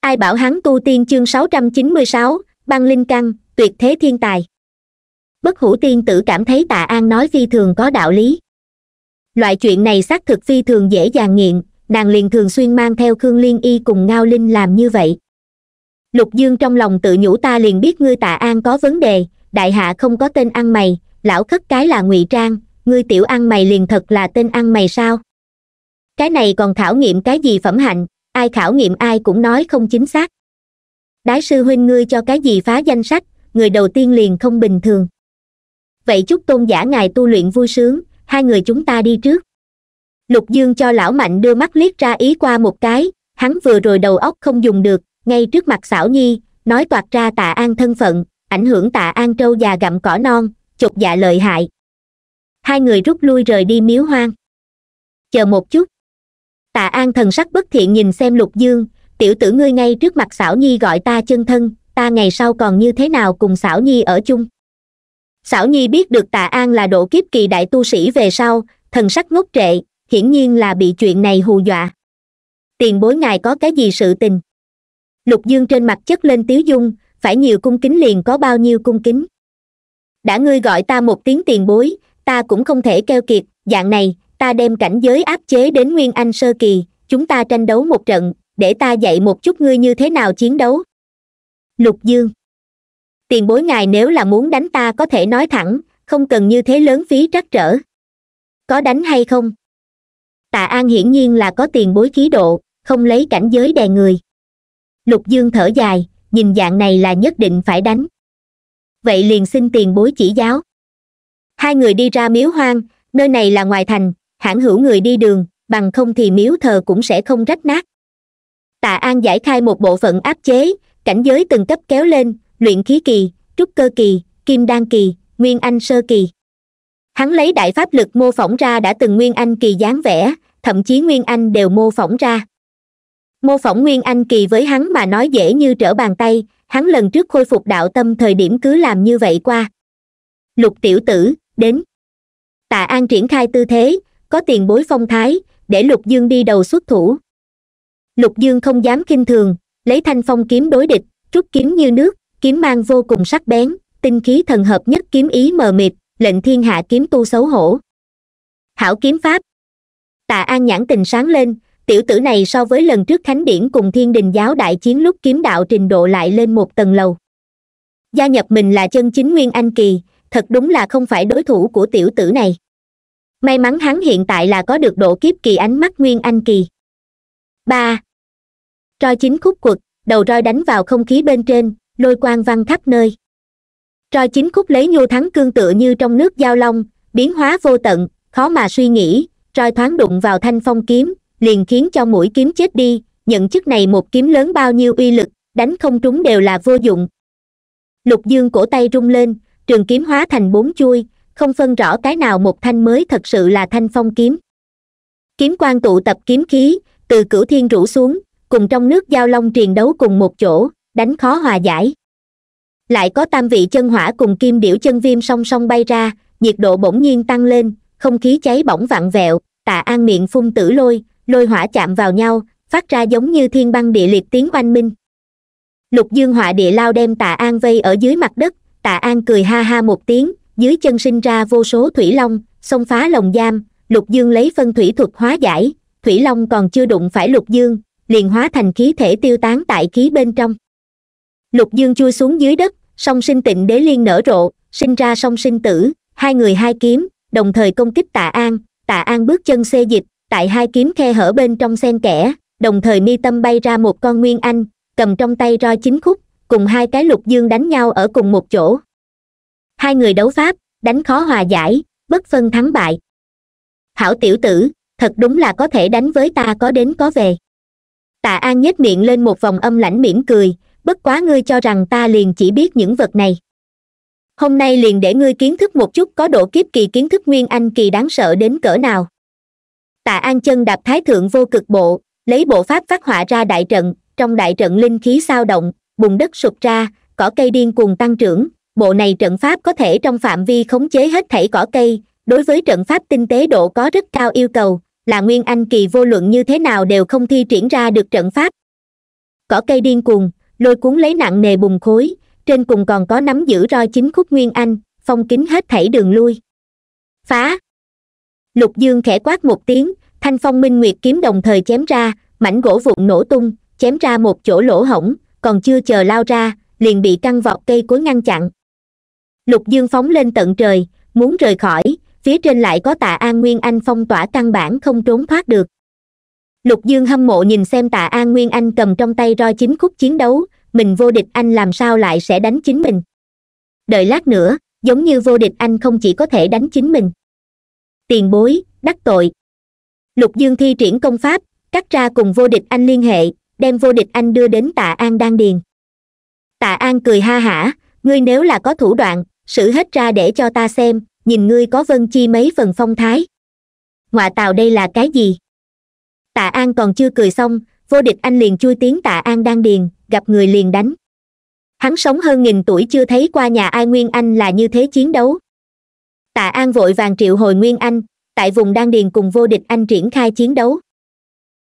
ai bảo hắn tu tiên chương 696, băng linh căn tuyệt thế thiên tài bất hủ tiên tử cảm thấy tạ an nói phi thường có đạo lý loại chuyện này xác thực phi thường dễ dàng nghiện nàng liền thường xuyên mang theo khương liên y cùng ngao linh làm như vậy lục dương trong lòng tự nhủ ta liền biết ngươi tạ an có vấn đề đại hạ không có tên ăn mày lão khất cái là ngụy trang ngươi tiểu ăn mày liền thật là tên ăn mày sao cái này còn thảo nghiệm cái gì phẩm hạnh ai khảo nghiệm ai cũng nói không chính xác đái sư huynh ngươi cho cái gì phá danh sách người đầu tiên liền không bình thường vậy chúc tôn giả ngài tu luyện vui sướng hai người chúng ta đi trước lục dương cho lão mạnh đưa mắt liếc ra ý qua một cái hắn vừa rồi đầu óc không dùng được ngay trước mặt xảo nhi nói toạc ra tạ an thân phận ảnh hưởng tạ an trâu già gặm cỏ non chột dạ lợi hại hai người rút lui rời đi miếu hoang chờ một chút tạ an thần sắc bất thiện nhìn xem lục dương tiểu tử ngươi ngay trước mặt Sảo nhi gọi ta chân thân ta ngày sau còn như thế nào cùng Sảo nhi ở chung Sảo nhi biết được tạ an là độ kiếp kỳ đại tu sĩ về sau thần sắc ngốc trệ hiển nhiên là bị chuyện này hù dọa tiền bối ngài có cái gì sự tình lục dương trên mặt chất lên tiếu dung phải nhiều cung kính liền có bao nhiêu cung kính đã ngươi gọi ta một tiếng tiền bối ta cũng không thể keo kiệt dạng này ta đem cảnh giới áp chế đến nguyên anh sơ kỳ chúng ta tranh đấu một trận để ta dạy một chút ngươi như thế nào chiến đấu lục dương tiền bối ngài nếu là muốn đánh ta có thể nói thẳng không cần như thế lớn phí trắc trở có đánh hay không tạ an hiển nhiên là có tiền bối khí độ không lấy cảnh giới đè người lục dương thở dài nhìn dạng này là nhất định phải đánh vậy liền xin tiền bối chỉ giáo hai người đi ra miếu hoang nơi này là ngoài thành hãng hữu người đi đường bằng không thì miếu thờ cũng sẽ không rách nát tạ an giải khai một bộ phận áp chế cảnh giới từng cấp kéo lên luyện khí kỳ trúc cơ kỳ kim đan kỳ nguyên anh sơ kỳ hắn lấy đại pháp lực mô phỏng ra đã từng nguyên anh kỳ dáng vẻ thậm chí nguyên anh đều mô phỏng ra mô phỏng nguyên anh kỳ với hắn mà nói dễ như trở bàn tay hắn lần trước khôi phục đạo tâm thời điểm cứ làm như vậy qua lục tiểu tử đến tạ an triển khai tư thế có tiền bối phong thái để lục dương đi đầu xuất thủ lục dương không dám kinh thường lấy thanh phong kiếm đối địch rút kiếm như nước kiếm mang vô cùng sắc bén tinh khí thần hợp nhất kiếm ý mờ mịt lệnh thiên hạ kiếm tu xấu hổ hảo kiếm pháp tạ an nhãn tình sáng lên tiểu tử này so với lần trước khánh điển cùng thiên đình giáo đại chiến lúc kiếm đạo trình độ lại lên một tầng lầu gia nhập mình là chân chính nguyên anh kỳ thật đúng là không phải đối thủ của tiểu tử này may mắn hắn hiện tại là có được độ kiếp kỳ ánh mắt nguyên anh kỳ ba roi chính khúc quật đầu roi đánh vào không khí bên trên lôi quang văng khắp nơi roi chính khúc lấy nhô thắng cương tựa như trong nước giao long biến hóa vô tận khó mà suy nghĩ roi thoáng đụng vào thanh phong kiếm liền khiến cho mũi kiếm chết đi nhận chức này một kiếm lớn bao nhiêu uy lực đánh không trúng đều là vô dụng lục dương cổ tay rung lên trường kiếm hóa thành bốn chui không phân rõ cái nào một thanh mới thật sự là thanh phong kiếm kiếm quan tụ tập kiếm khí từ cửu thiên rủ xuống cùng trong nước giao long triền đấu cùng một chỗ đánh khó hòa giải lại có tam vị chân hỏa cùng kim điểu chân viêm song song bay ra nhiệt độ bỗng nhiên tăng lên không khí cháy bỏng vặn vẹo tạ an miệng phun tử lôi lôi hỏa chạm vào nhau phát ra giống như thiên băng địa liệt tiếng oanh minh lục dương hỏa địa lao đem tạ an vây ở dưới mặt đất tạ an cười ha ha một tiếng dưới chân sinh ra vô số thủy long xông phá lồng giam lục dương lấy phân thủy thuật hóa giải thủy long còn chưa đụng phải lục dương liền hóa thành khí thể tiêu tán tại khí bên trong lục dương chui xuống dưới đất song sinh tịnh đế liên nở rộ sinh ra song sinh tử hai người hai kiếm đồng thời công kích tạ an tạ an bước chân xê dịch tại hai kiếm khe hở bên trong sen kẽ đồng thời mi tâm bay ra một con nguyên anh cầm trong tay roi chính khúc cùng hai cái lục dương đánh nhau ở cùng một chỗ hai người đấu pháp đánh khó hòa giải bất phân thắng bại hảo tiểu tử thật đúng là có thể đánh với ta có đến có về tạ an nhếch miệng lên một vòng âm lãnh mỉm cười bất quá ngươi cho rằng ta liền chỉ biết những vật này hôm nay liền để ngươi kiến thức một chút có độ kiếp kỳ kiến thức nguyên anh kỳ đáng sợ đến cỡ nào tạ an chân đạp thái thượng vô cực bộ lấy bộ pháp phát họa ra đại trận trong đại trận linh khí sao động bùng đất sụp ra cỏ cây điên cuồng tăng trưởng bộ này trận pháp có thể trong phạm vi khống chế hết thảy cỏ cây đối với trận pháp tinh tế độ có rất cao yêu cầu là nguyên anh kỳ vô luận như thế nào đều không thi triển ra được trận pháp cỏ cây điên cuồng lôi cuốn lấy nặng nề bùng khối trên cùng còn có nắm giữ roi chính khúc nguyên anh phong kín hết thảy đường lui phá lục dương khẽ quát một tiếng thanh phong minh nguyệt kiếm đồng thời chém ra mảnh gỗ vụn nổ tung chém ra một chỗ lỗ hổng còn chưa chờ lao ra liền bị căng vọt cây cối ngăn chặn lục dương phóng lên tận trời muốn rời khỏi phía trên lại có tạ an nguyên anh phong tỏa căn bản không trốn thoát được lục dương hâm mộ nhìn xem tạ an nguyên anh cầm trong tay roi chính khúc chiến đấu mình vô địch anh làm sao lại sẽ đánh chính mình đợi lát nữa giống như vô địch anh không chỉ có thể đánh chính mình tiền bối đắc tội lục dương thi triển công pháp cắt ra cùng vô địch anh liên hệ đem vô địch anh đưa đến tạ an đan điền tạ an cười ha hả ngươi nếu là có thủ đoạn sử hết ra để cho ta xem nhìn ngươi có vân chi mấy phần phong thái ngoạ tào đây là cái gì tạ an còn chưa cười xong vô địch anh liền chui tiếng tạ an đang điền gặp người liền đánh hắn sống hơn nghìn tuổi chưa thấy qua nhà ai nguyên anh là như thế chiến đấu tạ an vội vàng triệu hồi nguyên anh tại vùng đan điền cùng vô địch anh triển khai chiến đấu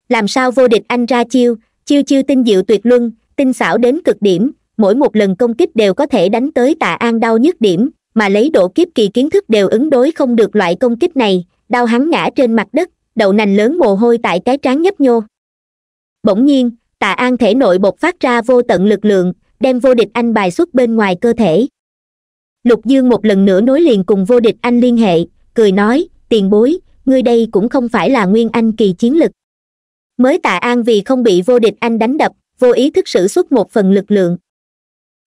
làm sao vô địch anh ra chiêu chiêu chiêu tinh diệu tuyệt luân tinh xảo đến cực điểm mỗi một lần công kích đều có thể đánh tới tạ an đau nhức điểm mà lấy độ kiếp kỳ kiến thức đều ứng đối không được loại công kích này đau hắn ngã trên mặt đất đậu nành lớn mồ hôi tại cái trán nhấp nhô bỗng nhiên tạ an thể nội bột phát ra vô tận lực lượng đem vô địch anh bài xuất bên ngoài cơ thể lục dương một lần nữa nối liền cùng vô địch anh liên hệ cười nói tiền bối ngươi đây cũng không phải là nguyên anh kỳ chiến lực mới tạ an vì không bị vô địch anh đánh đập vô ý thức sử xuất một phần lực lượng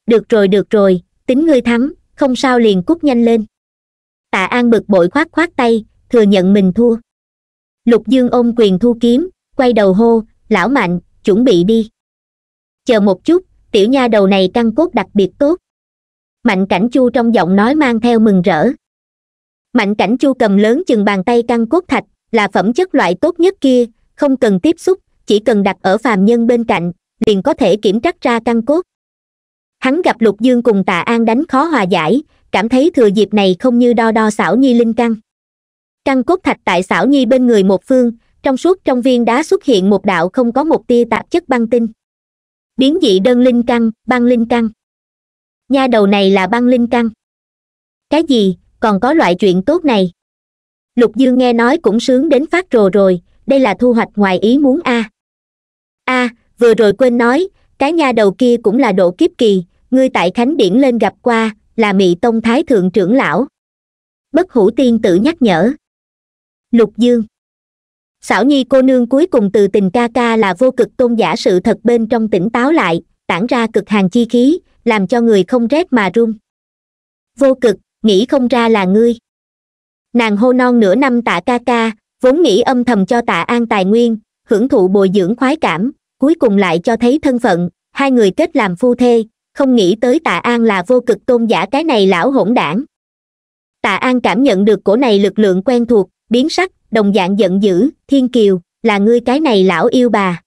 được rồi được rồi tính ngươi thắng không sao liền cút nhanh lên tạ an bực bội khoát khoát tay thừa nhận mình thua lục dương ôm quyền thu kiếm quay đầu hô lão mạnh chuẩn bị đi chờ một chút tiểu nha đầu này căn cốt đặc biệt tốt mạnh cảnh chu trong giọng nói mang theo mừng rỡ mạnh cảnh chu cầm lớn chừng bàn tay căn cốt thạch là phẩm chất loại tốt nhất kia không cần tiếp xúc chỉ cần đặt ở phàm nhân bên cạnh liền có thể kiểm trắc ra căn cốt hắn gặp lục dương cùng tạ an đánh khó hòa giải cảm thấy thừa dịp này không như đo đo xảo nhi linh căn căn cốt thạch tại xảo nhi bên người một phương trong suốt trong viên đá xuất hiện một đạo không có một tia tạp chất băng tinh biến dị đơn linh căn băng linh căn nha đầu này là băng linh căn cái gì còn có loại chuyện tốt này lục dương nghe nói cũng sướng đến phát rồ rồi đây là thu hoạch ngoài ý muốn a a vừa rồi quên nói cái nha đầu kia cũng là độ kiếp kỳ ngươi tại khánh điển lên gặp qua là mị tông thái thượng trưởng lão bất hủ tiên tử nhắc nhở lục dương xảo nhi cô nương cuối cùng từ tình ca ca là vô cực tôn giả sự thật bên trong tỉnh táo lại tản ra cực hàng chi khí làm cho người không rét mà run vô cực nghĩ không ra là ngươi nàng hô non nửa năm tạ ca ca vốn nghĩ âm thầm cho tạ an tài nguyên hưởng thụ bồi dưỡng khoái cảm cuối cùng lại cho thấy thân phận hai người kết làm phu thê không nghĩ tới tạ an là vô cực tôn giả cái này lão hỗn đảng tạ an cảm nhận được cổ này lực lượng quen thuộc biến sắc đồng dạng giận dữ thiên kiều là ngươi cái này lão yêu bà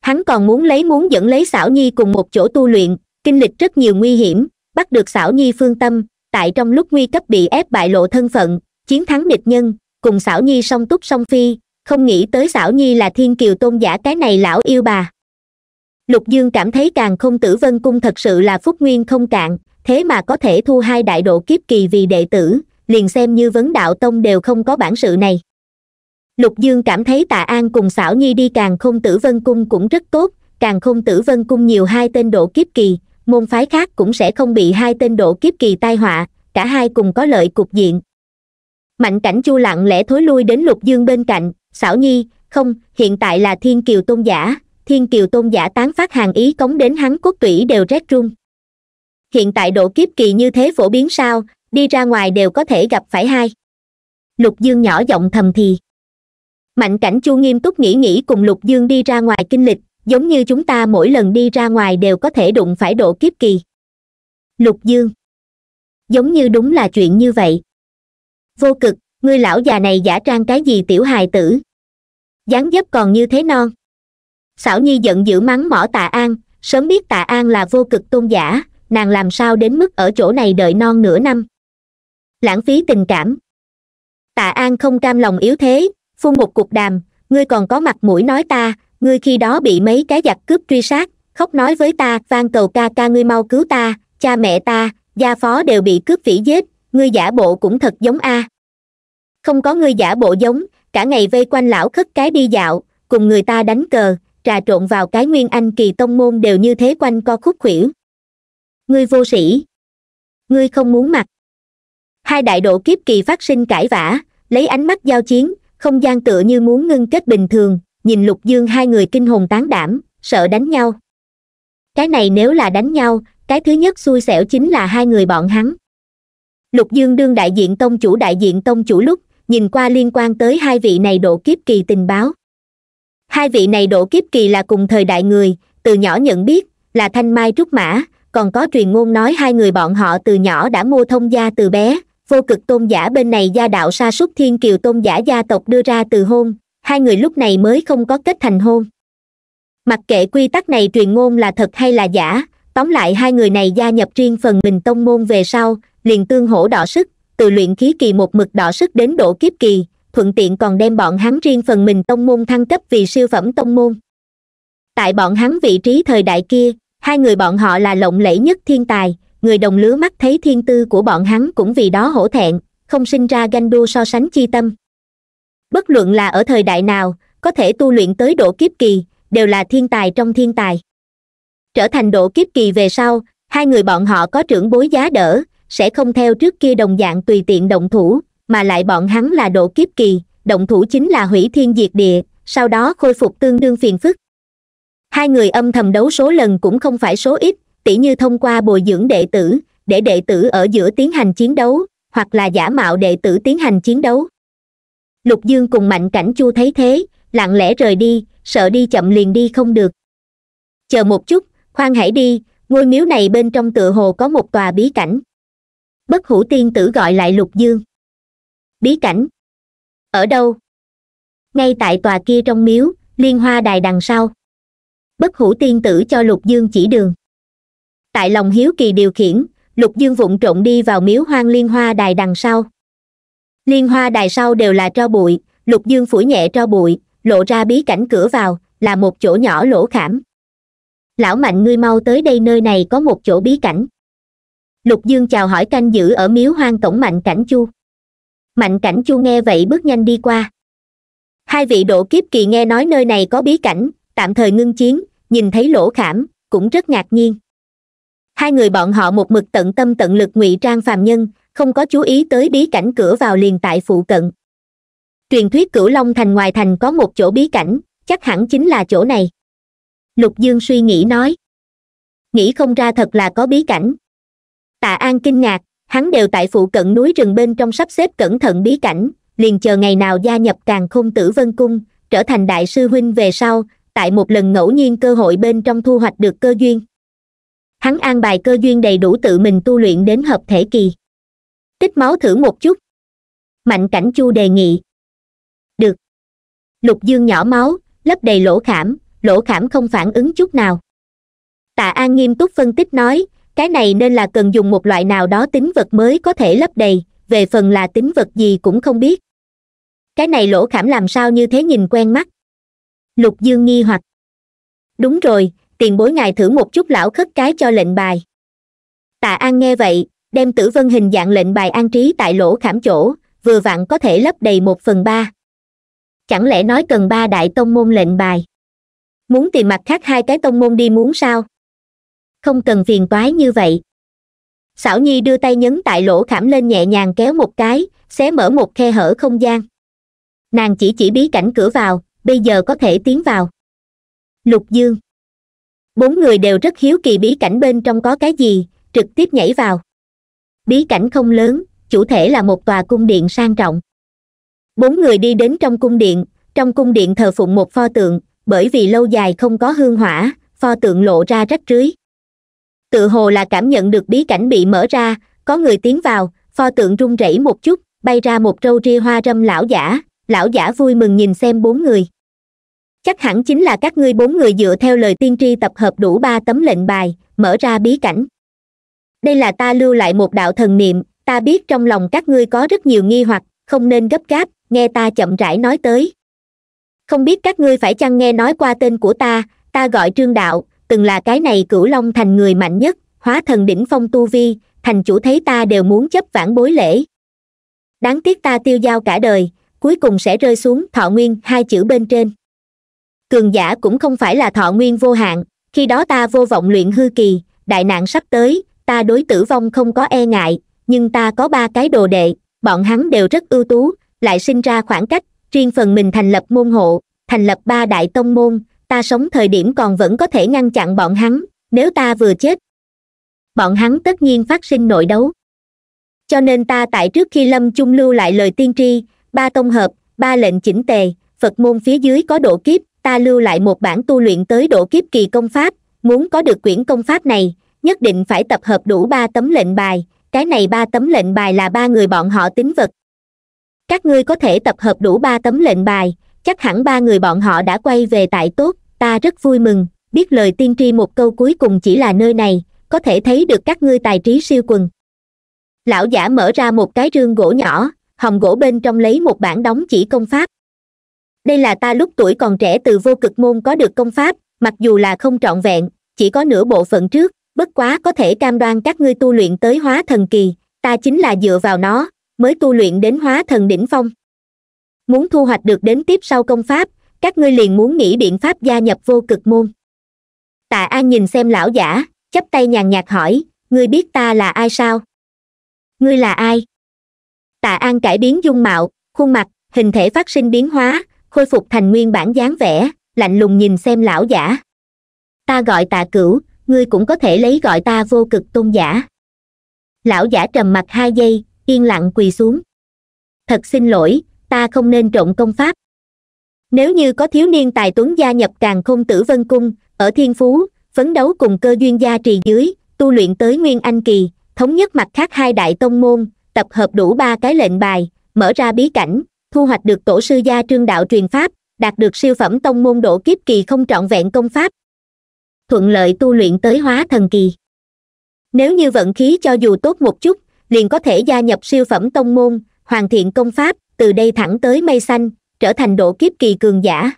hắn còn muốn lấy muốn dẫn lấy xảo nhi cùng một chỗ tu luyện kinh lịch rất nhiều nguy hiểm bắt được xảo nhi phương tâm tại trong lúc nguy cấp bị ép bại lộ thân phận chiến thắng địch nhân cùng xảo nhi song túc song phi không nghĩ tới xảo nhi là thiên kiều tôn giả cái này lão yêu bà lục dương cảm thấy càng không tử vân cung thật sự là phúc nguyên không cạn thế mà có thể thu hai đại độ kiếp kỳ vì đệ tử liền xem như vấn đạo tông đều không có bản sự này lục dương cảm thấy tạ an cùng xảo nhi đi càng không tử vân cung cũng rất tốt càng không tử vân cung nhiều hai tên độ kiếp kỳ môn phái khác cũng sẽ không bị hai tên độ kiếp kỳ tai họa cả hai cùng có lợi cục diện mạnh cảnh chu lặng lẽ thối lui đến lục dương bên cạnh xảo nhi không hiện tại là thiên kiều tôn giả thiên kiều tôn giả tán phát hàng ý cống đến hắn cốt tủy đều rét run hiện tại độ kiếp kỳ như thế phổ biến sao đi ra ngoài đều có thể gặp phải hai lục dương nhỏ giọng thầm thì mạnh cảnh chu nghiêm túc nghĩ nghĩ cùng lục dương đi ra ngoài kinh lịch giống như chúng ta mỗi lần đi ra ngoài đều có thể đụng phải độ kiếp kỳ lục dương giống như đúng là chuyện như vậy vô cực ngươi lão già này giả trang cái gì tiểu hài tử dáng dấp còn như thế non xảo nhi giận dữ mắng mỏ tạ an sớm biết tạ an là vô cực tôn giả nàng làm sao đến mức ở chỗ này đợi non nửa năm lãng phí tình cảm tạ an không cam lòng yếu thế phun một cục đàm ngươi còn có mặt mũi nói ta ngươi khi đó bị mấy cái giặc cướp truy sát khóc nói với ta van cầu ca ca ngươi mau cứu ta cha mẹ ta gia phó đều bị cướp vĩ giết ngươi giả bộ cũng thật giống a không có ngươi giả bộ giống cả ngày vây quanh lão khất cái đi dạo cùng người ta đánh cờ trà trộn vào cái nguyên anh kỳ tông môn đều như thế quanh co khúc khuỷu ngươi vô sĩ ngươi không muốn mặt hai đại độ kiếp kỳ phát sinh cãi vã lấy ánh mắt giao chiến không gian tựa như muốn ngưng kết bình thường nhìn lục dương hai người kinh hồn tán đảm sợ đánh nhau cái này nếu là đánh nhau cái thứ nhất xui xẻo chính là hai người bọn hắn lục dương đương đại diện tông chủ đại diện tông chủ lúc nhìn qua liên quan tới hai vị này độ kiếp kỳ tình báo hai vị này độ kiếp kỳ là cùng thời đại người từ nhỏ nhận biết là thanh mai trúc mã còn có truyền ngôn nói hai người bọn họ từ nhỏ đã mua thông gia từ bé vô cực tôn giả bên này gia đạo sa súc thiên kiều tôn giả gia tộc đưa ra từ hôn hai người lúc này mới không có kết thành hôn mặc kệ quy tắc này truyền ngôn là thật hay là giả tóm lại hai người này gia nhập riêng phần mình tông môn về sau liền tương hỗ đỏ sức từ luyện khí kỳ một mực đỏ sức đến độ kiếp kỳ thuận tiện còn đem bọn hắn riêng phần mình tông môn thăng cấp vì siêu phẩm tông môn tại bọn hắn vị trí thời đại kia hai người bọn họ là lộng lẫy nhất thiên tài người đồng lứa mắt thấy thiên tư của bọn hắn cũng vì đó hổ thẹn không sinh ra ganh đua so sánh chi tâm bất luận là ở thời đại nào có thể tu luyện tới độ kiếp kỳ đều là thiên tài trong thiên tài trở thành độ kiếp kỳ về sau hai người bọn họ có trưởng bối giá đỡ sẽ không theo trước kia đồng dạng tùy tiện động thủ mà lại bọn hắn là độ kiếp kỳ động thủ chính là hủy thiên diệt địa sau đó khôi phục tương đương phiền phức hai người âm thầm đấu số lần cũng không phải số ít tỉ như thông qua bồi dưỡng đệ tử để đệ tử ở giữa tiến hành chiến đấu hoặc là giả mạo đệ tử tiến hành chiến đấu lục dương cùng mạnh cảnh chu thấy thế lặng lẽ rời đi sợ đi chậm liền đi không được chờ một chút khoan hãy đi ngôi miếu này bên trong tựa hồ có một tòa bí cảnh bất hủ tiên tử gọi lại lục dương bí cảnh ở đâu ngay tại tòa kia trong miếu liên hoa đài đằng sau bất hủ tiên tử cho lục dương chỉ đường tại lòng hiếu kỳ điều khiển lục dương vụng trộn đi vào miếu hoang liên hoa đài đằng sau liên hoa đài sau đều là tro bụi lục dương phủi nhẹ tro bụi lộ ra bí cảnh cửa vào là một chỗ nhỏ lỗ khảm lão mạnh ngươi mau tới đây nơi này có một chỗ bí cảnh lục dương chào hỏi canh giữ ở miếu hoang tổng mạnh cảnh chu mạnh cảnh chu nghe vậy bước nhanh đi qua hai vị độ kiếp kỳ nghe nói nơi này có bí cảnh tạm thời ngưng chiến nhìn thấy lỗ khảm cũng rất ngạc nhiên hai người bọn họ một mực tận tâm tận lực ngụy trang phàm nhân không có chú ý tới bí cảnh cửa vào liền tại phụ cận truyền thuyết cửu long thành ngoài thành có một chỗ bí cảnh chắc hẳn chính là chỗ này lục dương suy nghĩ nói nghĩ không ra thật là có bí cảnh tạ an kinh ngạc hắn đều tại phụ cận núi rừng bên trong sắp xếp cẩn thận bí cảnh liền chờ ngày nào gia nhập càng khôn tử vân cung trở thành đại sư huynh về sau tại một lần ngẫu nhiên cơ hội bên trong thu hoạch được cơ duyên hắn an bài cơ duyên đầy đủ tự mình tu luyện đến hợp thể kỳ tích máu thử một chút mạnh cảnh chu đề nghị được lục dương nhỏ máu lấp đầy lỗ khảm lỗ khảm không phản ứng chút nào tạ an nghiêm túc phân tích nói cái này nên là cần dùng một loại nào đó tính vật mới có thể lấp đầy về phần là tính vật gì cũng không biết cái này lỗ khảm làm sao như thế nhìn quen mắt lục dương nghi hoặc đúng rồi tiền bối ngài thử một chút lão khất cái cho lệnh bài tạ an nghe vậy đem tử vân hình dạng lệnh bài an trí tại lỗ khảm chỗ vừa vặn có thể lấp đầy một phần ba chẳng lẽ nói cần ba đại tông môn lệnh bài muốn tìm mặt khác hai cái tông môn đi muốn sao không cần phiền toái như vậy sảo nhi đưa tay nhấn tại lỗ khảm lên nhẹ nhàng kéo một cái xé mở một khe hở không gian nàng chỉ chỉ bí cảnh cửa vào bây giờ có thể tiến vào lục dương bốn người đều rất hiếu kỳ bí cảnh bên trong có cái gì trực tiếp nhảy vào bí cảnh không lớn chủ thể là một tòa cung điện sang trọng bốn người đi đến trong cung điện trong cung điện thờ phụng một pho tượng bởi vì lâu dài không có hương hỏa pho tượng lộ ra rách rưới tự hồ là cảm nhận được bí cảnh bị mở ra có người tiến vào pho tượng rung rẩy một chút bay ra một trâu ria hoa râm lão giả lão giả vui mừng nhìn xem bốn người chắc hẳn chính là các ngươi bốn người dựa theo lời tiên tri tập hợp đủ ba tấm lệnh bài mở ra bí cảnh đây là ta lưu lại một đạo thần niệm ta biết trong lòng các ngươi có rất nhiều nghi hoặc không nên gấp gáp nghe ta chậm rãi nói tới không biết các ngươi phải chăng nghe nói qua tên của ta ta gọi trương đạo từng là cái này cửu long thành người mạnh nhất hóa thần đỉnh phong tu vi thành chủ thấy ta đều muốn chấp vãn bối lễ đáng tiếc ta tiêu dao cả đời cuối cùng sẽ rơi xuống thọ nguyên hai chữ bên trên cường giả cũng không phải là thọ nguyên vô hạn khi đó ta vô vọng luyện hư kỳ đại nạn sắp tới ta đối tử vong không có e ngại nhưng ta có ba cái đồ đệ bọn hắn đều rất ưu tú lại sinh ra khoảng cách riêng phần mình thành lập môn hộ thành lập ba đại tông môn ta sống thời điểm còn vẫn có thể ngăn chặn bọn hắn nếu ta vừa chết bọn hắn tất nhiên phát sinh nội đấu cho nên ta tại trước khi lâm chung lưu lại lời tiên tri ba tông hợp ba lệnh chỉnh tề phật môn phía dưới có độ kiếp ta lưu lại một bản tu luyện tới độ kiếp kỳ công pháp muốn có được quyển công pháp này nhất định phải tập hợp đủ ba tấm lệnh bài cái này ba tấm lệnh bài là ba người bọn họ tính vật các ngươi có thể tập hợp đủ ba tấm lệnh bài chắc hẳn ba người bọn họ đã quay về tại tốt ta rất vui mừng biết lời tiên tri một câu cuối cùng chỉ là nơi này có thể thấy được các ngươi tài trí siêu quần lão giả mở ra một cái rương gỗ nhỏ hòm gỗ bên trong lấy một bản đóng chỉ công pháp đây là ta lúc tuổi còn trẻ từ vô cực môn có được công pháp mặc dù là không trọn vẹn chỉ có nửa bộ phận trước bất quá có thể cam đoan các ngươi tu luyện tới hóa thần kỳ ta chính là dựa vào nó mới tu luyện đến hóa thần đỉnh phong muốn thu hoạch được đến tiếp sau công pháp các ngươi liền muốn nghĩ biện pháp gia nhập vô cực môn tạ an nhìn xem lão giả chắp tay nhàn nhạt hỏi ngươi biết ta là ai sao ngươi là ai tạ an cải biến dung mạo khuôn mặt hình thể phát sinh biến hóa khôi phục thành nguyên bản dáng vẻ lạnh lùng nhìn xem lão giả ta gọi tạ cửu ngươi cũng có thể lấy gọi ta vô cực tôn giả lão giả trầm mặt hai giây yên lặng quỳ xuống thật xin lỗi ta không nên trộn công pháp nếu như có thiếu niên tài tuấn gia nhập càng khôn tử vân cung ở thiên phú phấn đấu cùng cơ duyên gia trì dưới tu luyện tới nguyên anh kỳ thống nhất mặt khác hai đại tông môn tập hợp đủ ba cái lệnh bài mở ra bí cảnh thu hoạch được tổ sư gia trương đạo truyền pháp đạt được siêu phẩm tông môn độ kiếp kỳ không trọn vẹn công pháp thuận lợi tu luyện tới hóa thần kỳ nếu như vận khí cho dù tốt một chút liền có thể gia nhập siêu phẩm tông môn hoàn thiện công pháp từ đây thẳng tới mây xanh trở thành độ kiếp kỳ cường giả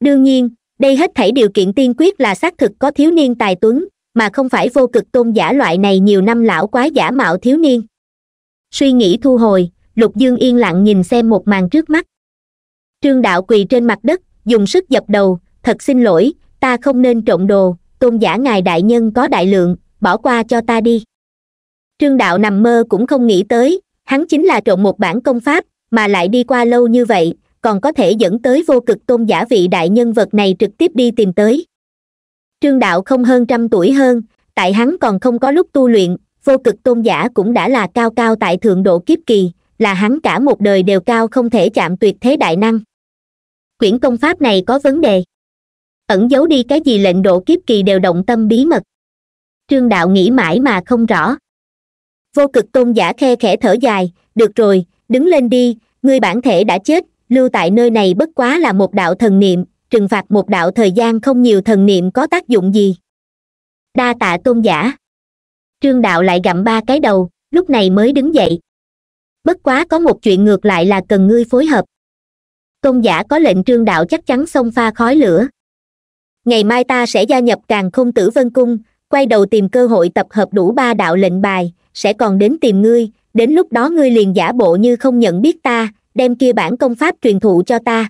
đương nhiên đây hết thảy điều kiện tiên quyết là xác thực có thiếu niên tài tuấn mà không phải vô cực tôn giả loại này nhiều năm lão quá giả mạo thiếu niên suy nghĩ thu hồi lục dương yên lặng nhìn xem một màn trước mắt trương đạo quỳ trên mặt đất dùng sức dập đầu thật xin lỗi ta không nên trộn đồ tôn giả ngài đại nhân có đại lượng bỏ qua cho ta đi trương đạo nằm mơ cũng không nghĩ tới hắn chính là trộn một bản công pháp mà lại đi qua lâu như vậy còn có thể dẫn tới vô cực tôn giả vị đại nhân vật này trực tiếp đi tìm tới trương đạo không hơn trăm tuổi hơn tại hắn còn không có lúc tu luyện vô cực tôn giả cũng đã là cao cao tại thượng độ kiếp kỳ là hắn cả một đời đều cao không thể chạm tuyệt thế đại năng quyển công pháp này có vấn đề ẩn giấu đi cái gì lệnh độ kiếp kỳ đều động tâm bí mật trương đạo nghĩ mãi mà không rõ vô cực tôn giả khe khẽ thở dài được rồi đứng lên đi ngươi bản thể đã chết lưu tại nơi này bất quá là một đạo thần niệm trừng phạt một đạo thời gian không nhiều thần niệm có tác dụng gì đa tạ tôn giả trương đạo lại gặm ba cái đầu lúc này mới đứng dậy bất quá có một chuyện ngược lại là cần ngươi phối hợp tôn giả có lệnh trương đạo chắc chắn xông pha khói lửa ngày mai ta sẽ gia nhập càng không tử vân cung quay đầu tìm cơ hội tập hợp đủ ba đạo lệnh bài sẽ còn đến tìm ngươi đến lúc đó ngươi liền giả bộ như không nhận biết ta đem kia bản công pháp truyền thụ cho ta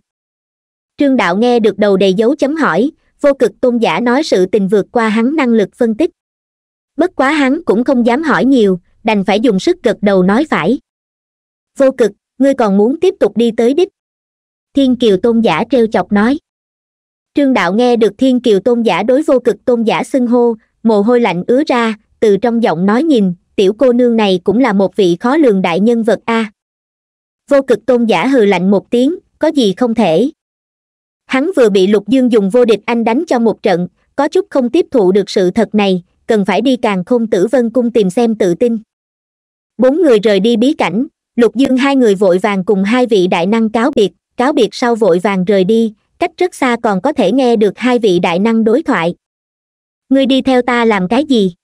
trương đạo nghe được đầu đầy dấu chấm hỏi vô cực tôn giả nói sự tình vượt qua hắn năng lực phân tích bất quá hắn cũng không dám hỏi nhiều đành phải dùng sức gật đầu nói phải vô cực ngươi còn muốn tiếp tục đi tới đích thiên kiều tôn giả treo chọc nói trương đạo nghe được thiên kiều tôn giả đối vô cực tôn giả xưng hô mồ hôi lạnh ứa ra từ trong giọng nói nhìn tiểu cô nương này cũng là một vị khó lường đại nhân vật a à. vô cực tôn giả hừ lạnh một tiếng có gì không thể hắn vừa bị lục dương dùng vô địch anh đánh cho một trận có chút không tiếp thụ được sự thật này cần phải đi càng không tử vân cung tìm xem tự tin bốn người rời đi bí cảnh lục dương hai người vội vàng cùng hai vị đại năng cáo biệt cáo biệt sau vội vàng rời đi cách rất xa còn có thể nghe được hai vị đại năng đối thoại ngươi đi theo ta làm cái gì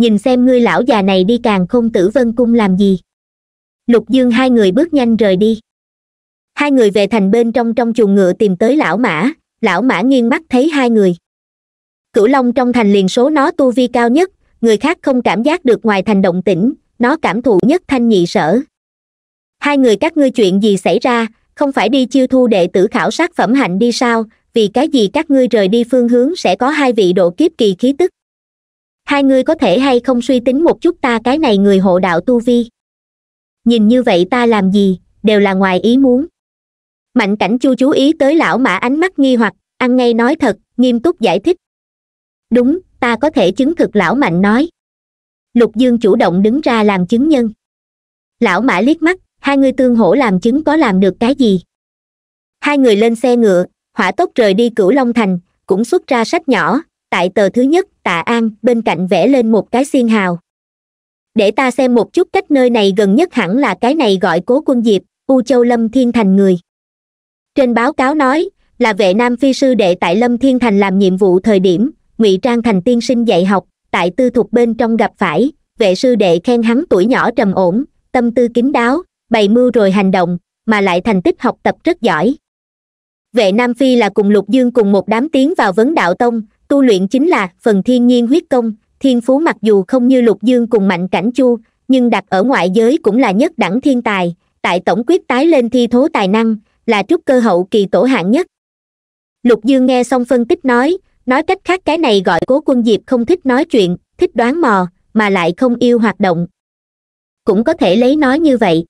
nhìn xem ngươi lão già này đi càng không tử vân cung làm gì lục dương hai người bước nhanh rời đi hai người về thành bên trong trong chuồng ngựa tìm tới lão mã lão mã nghiêng mắt thấy hai người cửu long trong thành liền số nó tu vi cao nhất người khác không cảm giác được ngoài thành động tĩnh nó cảm thụ nhất thanh nhị sở hai người các ngươi chuyện gì xảy ra không phải đi chiêu thu đệ tử khảo sát phẩm hạnh đi sao vì cái gì các ngươi rời đi phương hướng sẽ có hai vị độ kiếp kỳ khí tức hai ngươi có thể hay không suy tính một chút ta cái này người hộ đạo tu vi nhìn như vậy ta làm gì đều là ngoài ý muốn mạnh cảnh chu chú ý tới lão mã ánh mắt nghi hoặc ăn ngay nói thật nghiêm túc giải thích đúng ta có thể chứng thực lão mạnh nói lục dương chủ động đứng ra làm chứng nhân lão mã liếc mắt hai người tương hỗ làm chứng có làm được cái gì hai người lên xe ngựa hỏa tốc rời đi cửu long thành cũng xuất ra sách nhỏ tại tờ thứ nhất tạ an bên cạnh vẽ lên một cái xiên hào để ta xem một chút cách nơi này gần nhất hẳn là cái này gọi cố quân diệp u châu lâm thiên thành người trên báo cáo nói là vệ nam phi sư đệ tại lâm thiên thành làm nhiệm vụ thời điểm ngụy trang thành tiên sinh dạy học tại tư thục bên trong gặp phải vệ sư đệ khen hắn tuổi nhỏ trầm ổn tâm tư kín đáo bày mưu rồi hành động mà lại thành tích học tập rất giỏi vệ nam phi là cùng lục dương cùng một đám tiến vào vấn đạo tông tu luyện chính là phần thiên nhiên huyết công thiên phú mặc dù không như lục dương cùng mạnh cảnh chu nhưng đặt ở ngoại giới cũng là nhất đẳng thiên tài tại tổng quyết tái lên thi thố tài năng là trúc cơ hậu kỳ tổ hạng nhất lục dương nghe xong phân tích nói nói cách khác cái này gọi cố quân diệp không thích nói chuyện thích đoán mò mà lại không yêu hoạt động cũng có thể lấy nói như vậy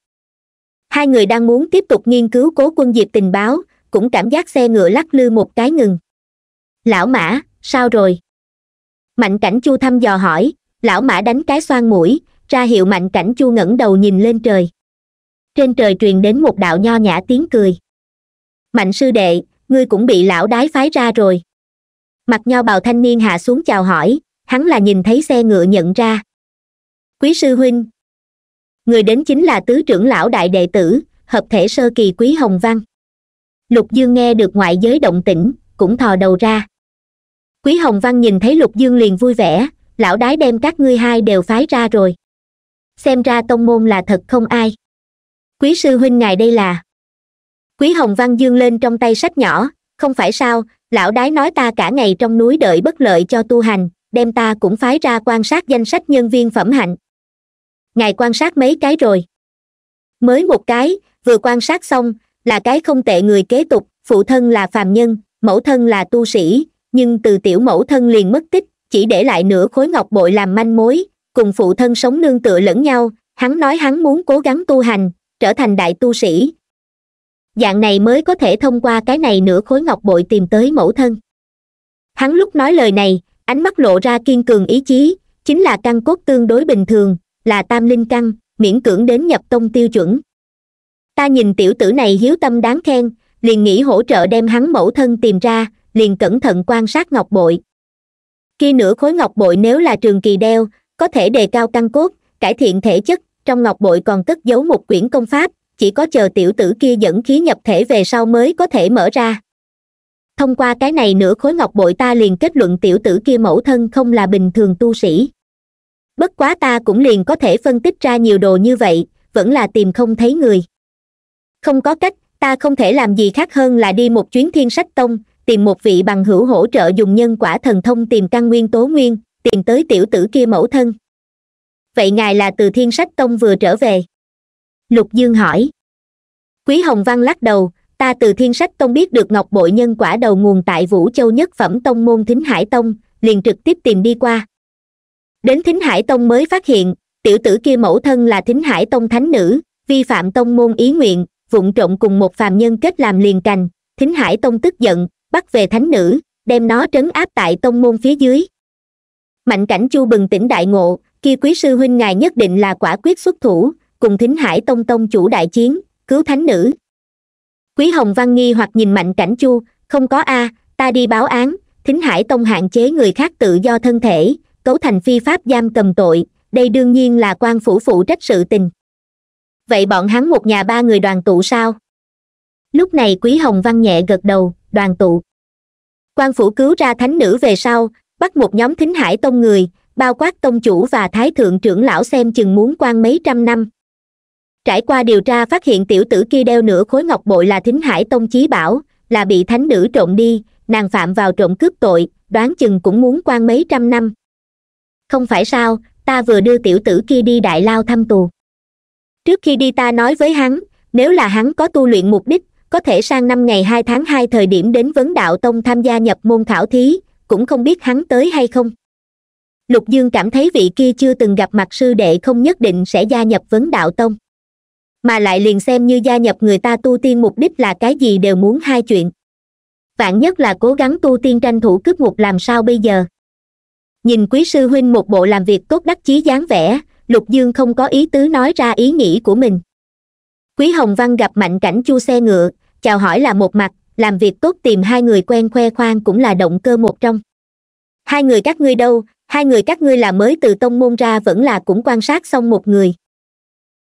hai người đang muốn tiếp tục nghiên cứu cố quân diệp tình báo cũng cảm giác xe ngựa lắc lư một cái ngừng lão mã sao rồi mạnh cảnh chu thăm dò hỏi lão mã đánh cái xoan mũi ra hiệu mạnh cảnh chu ngẩng đầu nhìn lên trời trên trời truyền đến một đạo nho nhã tiếng cười mạnh sư đệ ngươi cũng bị lão đái phái ra rồi mặt nho bào thanh niên hạ xuống chào hỏi hắn là nhìn thấy xe ngựa nhận ra quý sư huynh người đến chính là tứ trưởng lão đại đệ tử hợp thể sơ kỳ quý hồng văn lục dương nghe được ngoại giới động tĩnh cũng thò đầu ra quý hồng văn nhìn thấy lục dương liền vui vẻ lão đái đem các ngươi hai đều phái ra rồi xem ra tông môn là thật không ai quý sư huynh ngài đây là quý hồng văn dương lên trong tay sách nhỏ không phải sao lão đái nói ta cả ngày trong núi đợi bất lợi cho tu hành đem ta cũng phái ra quan sát danh sách nhân viên phẩm hạnh ngài quan sát mấy cái rồi mới một cái vừa quan sát xong là cái không tệ người kế tục phụ thân là phàm nhân mẫu thân là tu sĩ nhưng từ tiểu mẫu thân liền mất tích chỉ để lại nửa khối ngọc bội làm manh mối cùng phụ thân sống nương tựa lẫn nhau hắn nói hắn muốn cố gắng tu hành trở thành đại tu sĩ dạng này mới có thể thông qua cái này nửa khối ngọc bội tìm tới mẫu thân hắn lúc nói lời này ánh mắt lộ ra kiên cường ý chí chính là căn cốt tương đối bình thường là tam linh căn miễn cưỡng đến nhập tông tiêu chuẩn ta nhìn tiểu tử này hiếu tâm đáng khen liền nghĩ hỗ trợ đem hắn mẫu thân tìm ra liền cẩn thận quan sát ngọc bội khi nửa khối ngọc bội nếu là trường kỳ đeo có thể đề cao căn cốt cải thiện thể chất trong ngọc bội còn cất giấu một quyển công pháp chỉ có chờ tiểu tử kia dẫn khí nhập thể về sau mới có thể mở ra thông qua cái này nửa khối ngọc bội ta liền kết luận tiểu tử kia mẫu thân không là bình thường tu sĩ bất quá ta cũng liền có thể phân tích ra nhiều đồ như vậy vẫn là tìm không thấy người không có cách ta không thể làm gì khác hơn là đi một chuyến thiên sách tông tìm một vị bằng hữu hỗ trợ dùng nhân quả thần thông tìm căn nguyên tố nguyên tìm tới tiểu tử kia mẫu thân vậy ngài là từ thiên sách tông vừa trở về lục dương hỏi quý hồng văn lắc đầu ta từ thiên sách tông biết được ngọc bội nhân quả đầu nguồn tại vũ châu nhất phẩm tông môn thính hải tông liền trực tiếp tìm đi qua đến thính hải tông mới phát hiện tiểu tử kia mẫu thân là thính hải tông thánh nữ vi phạm tông môn ý nguyện vụng trộn cùng một phàm nhân kết làm liền cành thính hải tông tức giận bắt về thánh nữ đem nó trấn áp tại tông môn phía dưới mạnh cảnh chu bừng tỉnh đại ngộ kia quý sư huynh ngài nhất định là quả quyết xuất thủ cùng thính hải tông tông chủ đại chiến cứu thánh nữ quý hồng văn nghi hoặc nhìn mạnh cảnh chu không có a ta đi báo án thính hải tông hạn chế người khác tự do thân thể cấu thành phi pháp giam cầm tội đây đương nhiên là quan phủ phụ trách sự tình vậy bọn hắn một nhà ba người đoàn tụ sao lúc này quý hồng văn nhẹ gật đầu đoàn tụ quan phủ cứu ra thánh nữ về sau bắt một nhóm thính hải tông người bao quát tông chủ và thái thượng trưởng lão xem chừng muốn quan mấy trăm năm trải qua điều tra phát hiện tiểu tử kia đeo nửa khối ngọc bội là thính hải tông chí bảo là bị thánh nữ trộm đi nàng phạm vào trộm cướp tội đoán chừng cũng muốn quan mấy trăm năm không phải sao ta vừa đưa tiểu tử kia đi đại lao thăm tù trước khi đi ta nói với hắn nếu là hắn có tu luyện mục đích có thể sang năm ngày hai tháng hai thời điểm đến vấn đạo tông tham gia nhập môn khảo thí cũng không biết hắn tới hay không lục dương cảm thấy vị kia chưa từng gặp mặt sư đệ không nhất định sẽ gia nhập vấn đạo tông mà lại liền xem như gia nhập người ta tu tiên mục đích là cái gì đều muốn hai chuyện vạn nhất là cố gắng tu tiên tranh thủ cướp ngục làm sao bây giờ nhìn quý sư huynh một bộ làm việc tốt đắc chí dáng vẻ lục dương không có ý tứ nói ra ý nghĩ của mình quý hồng văn gặp mạnh cảnh chu xe ngựa chào hỏi là một mặt làm việc tốt tìm hai người quen khoe khoang cũng là động cơ một trong hai người các ngươi đâu hai người các ngươi là mới từ tông môn ra vẫn là cũng quan sát xong một người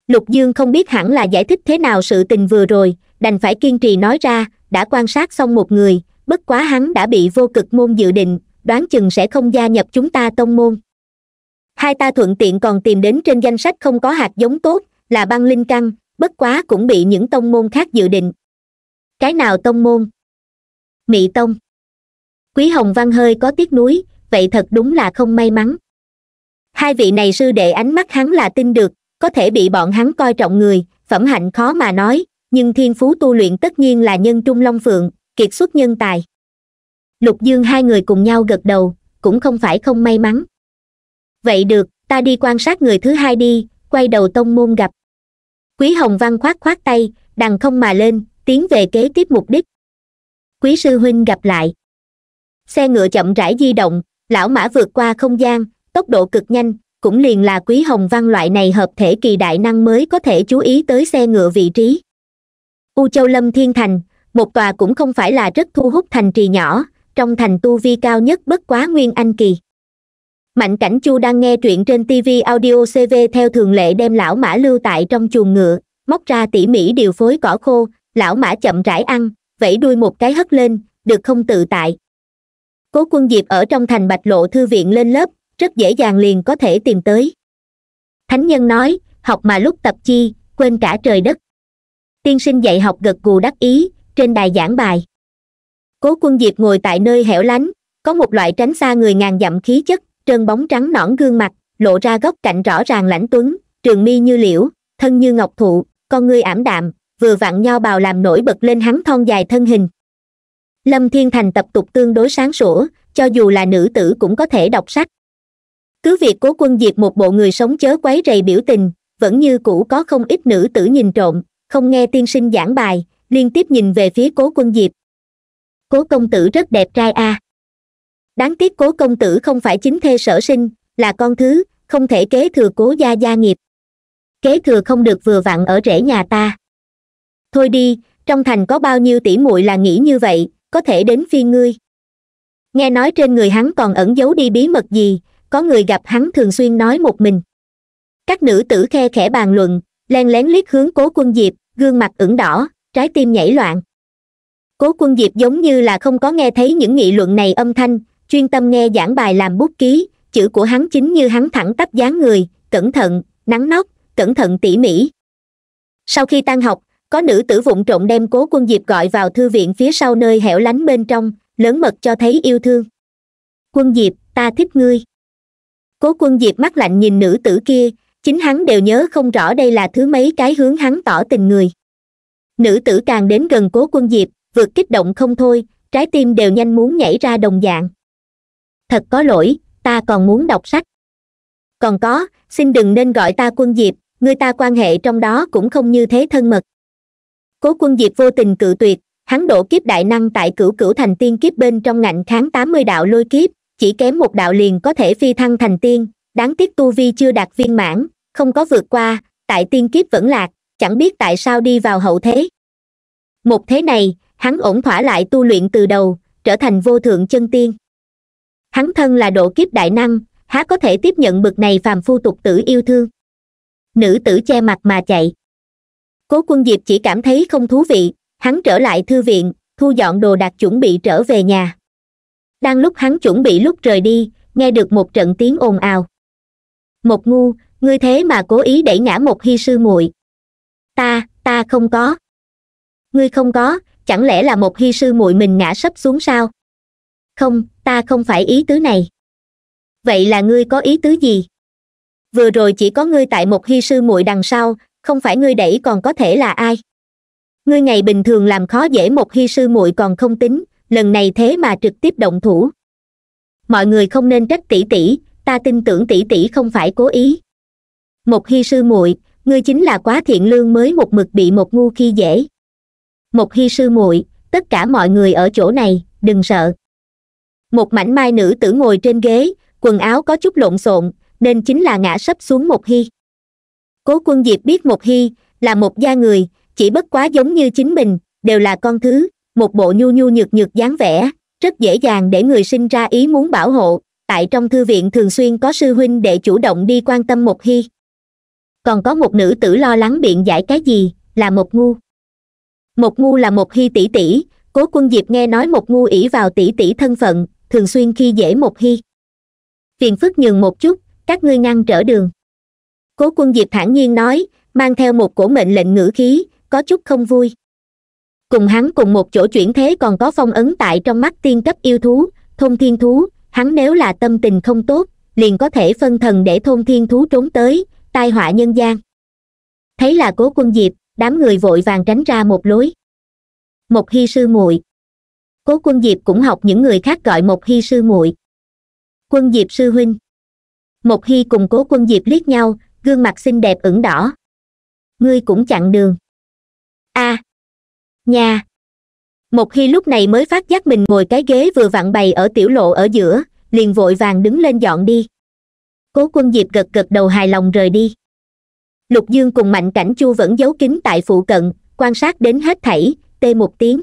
lục dương không biết hẳn là giải thích thế nào sự tình vừa rồi đành phải kiên trì nói ra đã quan sát xong một người bất quá hắn đã bị vô cực môn dự định đoán chừng sẽ không gia nhập chúng ta tông môn hai ta thuận tiện còn tìm đến trên danh sách không có hạt giống tốt là băng linh căn bất quá cũng bị những tông môn khác dự định cái nào tông môn mị tông quý hồng văn hơi có tiếc nuối vậy thật đúng là không may mắn hai vị này sư đệ ánh mắt hắn là tin được có thể bị bọn hắn coi trọng người phẩm hạnh khó mà nói nhưng thiên phú tu luyện tất nhiên là nhân trung long phượng kiệt xuất nhân tài lục dương hai người cùng nhau gật đầu cũng không phải không may mắn vậy được ta đi quan sát người thứ hai đi quay đầu tông môn gặp quý hồng văn khoát khoát tay đằng không mà lên tiến về kế tiếp mục đích quý sư huynh gặp lại xe ngựa chậm rãi di động lão mã vượt qua không gian tốc độ cực nhanh cũng liền là quý hồng văn loại này hợp thể kỳ đại năng mới có thể chú ý tới xe ngựa vị trí u châu lâm thiên thành một tòa cũng không phải là rất thu hút thành trì nhỏ trong thành tu vi cao nhất bất quá nguyên anh kỳ mạnh cảnh chu đang nghe truyện trên tv audio cv theo thường lệ đem lão mã lưu tại trong chuồng ngựa móc ra tỉ mỉ điều phối cỏ khô lão mã chậm rãi ăn vẫy đuôi một cái hất lên được không tự tại cố quân diệp ở trong thành bạch lộ thư viện lên lớp rất dễ dàng liền có thể tìm tới thánh nhân nói học mà lúc tập chi quên cả trời đất tiên sinh dạy học gật gù đắc ý trên đài giảng bài cố quân diệp ngồi tại nơi hẻo lánh có một loại tránh xa người ngàn dặm khí chất trơn bóng trắng nõn gương mặt lộ ra góc cạnh rõ ràng lãnh tuấn trường mi như liễu thân như ngọc thụ con ngươi ảm đạm vừa vặn nho bào làm nổi bật lên hắn thon dài thân hình lâm thiên thành tập tục tương đối sáng sủa cho dù là nữ tử cũng có thể đọc sách cứ việc cố quân diệt một bộ người sống chớ quấy rầy biểu tình vẫn như cũ có không ít nữ tử nhìn trộm không nghe tiên sinh giảng bài liên tiếp nhìn về phía cố quân diệp cố công tử rất đẹp trai a à đáng tiếc cố công tử không phải chính thê sở sinh là con thứ không thể kế thừa cố gia gia nghiệp kế thừa không được vừa vặn ở rễ nhà ta thôi đi trong thành có bao nhiêu tỷ muội là nghĩ như vậy có thể đến phi ngươi nghe nói trên người hắn còn ẩn giấu đi bí mật gì có người gặp hắn thường xuyên nói một mình các nữ tử khe khẽ bàn luận len lén liếc hướng cố quân diệp gương mặt ửng đỏ trái tim nhảy loạn cố quân diệp giống như là không có nghe thấy những nghị luận này âm thanh chuyên tâm nghe giảng bài làm bút ký chữ của hắn chính như hắn thẳng tắp dáng người cẩn thận nắng nót cẩn thận tỉ mỉ sau khi tan học có nữ tử vụng trộn đem cố quân diệp gọi vào thư viện phía sau nơi hẻo lánh bên trong lớn mật cho thấy yêu thương quân diệp ta thích ngươi cố quân diệp mắt lạnh nhìn nữ tử kia chính hắn đều nhớ không rõ đây là thứ mấy cái hướng hắn tỏ tình người nữ tử càng đến gần cố quân diệp vượt kích động không thôi trái tim đều nhanh muốn nhảy ra đồng dạng thật có lỗi ta còn muốn đọc sách còn có xin đừng nên gọi ta quân diệp người ta quan hệ trong đó cũng không như thế thân mật cố quân diệp vô tình cự tuyệt hắn đổ kiếp đại năng tại cửu cửu thành tiên kiếp bên trong ngạnh kháng tám mươi đạo lôi kiếp chỉ kém một đạo liền có thể phi thăng thành tiên đáng tiếc tu vi chưa đạt viên mãn không có vượt qua tại tiên kiếp vẫn lạc chẳng biết tại sao đi vào hậu thế một thế này hắn ổn thỏa lại tu luyện từ đầu trở thành vô thượng chân tiên hắn thân là độ kiếp đại năng há có thể tiếp nhận bực này phàm phu tục tử yêu thương nữ tử che mặt mà chạy cố quân diệp chỉ cảm thấy không thú vị hắn trở lại thư viện thu dọn đồ đạc chuẩn bị trở về nhà đang lúc hắn chuẩn bị lúc rời đi nghe được một trận tiếng ồn ào một ngu ngươi thế mà cố ý đẩy ngã một hy sư muội ta ta không có ngươi không có chẳng lẽ là một hy sư muội mình ngã sấp xuống sao không ta không phải ý tứ này vậy là ngươi có ý tứ gì vừa rồi chỉ có ngươi tại một hy sư muội đằng sau không phải ngươi đẩy còn có thể là ai ngươi ngày bình thường làm khó dễ một hy sư muội còn không tính lần này thế mà trực tiếp động thủ mọi người không nên trách tỷ tỷ ta tin tưởng tỷ tỷ không phải cố ý một hy sư muội ngươi chính là quá thiện lương mới một mực bị một ngu khi dễ một hy sư muội tất cả mọi người ở chỗ này đừng sợ một mảnh mai nữ tử ngồi trên ghế quần áo có chút lộn xộn nên chính là ngã sấp xuống một hy cố quân diệp biết một hy là một gia người chỉ bất quá giống như chính mình đều là con thứ một bộ nhu nhu nhược nhược dáng vẻ rất dễ dàng để người sinh ra ý muốn bảo hộ tại trong thư viện thường xuyên có sư huynh để chủ động đi quan tâm một hy còn có một nữ tử lo lắng biện giải cái gì là một ngu một ngu là một hy tỷ tỷ cố quân diệp nghe nói một ngu ỷ vào tỷ tỷ thân phận thường xuyên khi dễ một hy phiền phức nhường một chút các ngươi ngăn trở đường cố quân diệp thản nhiên nói mang theo một cổ mệnh lệnh ngữ khí có chút không vui cùng hắn cùng một chỗ chuyển thế còn có phong ấn tại trong mắt tiên cấp yêu thú thông thiên thú hắn nếu là tâm tình không tốt liền có thể phân thần để thôn thiên thú trốn tới tai họa nhân gian thấy là cố quân diệp đám người vội vàng tránh ra một lối một hy sư muội cố quân diệp cũng học những người khác gọi một hy sư muội quân diệp sư huynh một hy cùng cố quân diệp liếc nhau gương mặt xinh đẹp ửng đỏ ngươi cũng chặn đường a à, nha một hy lúc này mới phát giác mình ngồi cái ghế vừa vặn bày ở tiểu lộ ở giữa liền vội vàng đứng lên dọn đi cố quân diệp gật gật đầu hài lòng rời đi lục dương cùng mạnh cảnh chu vẫn giấu kín tại phụ cận quan sát đến hết thảy tê một tiếng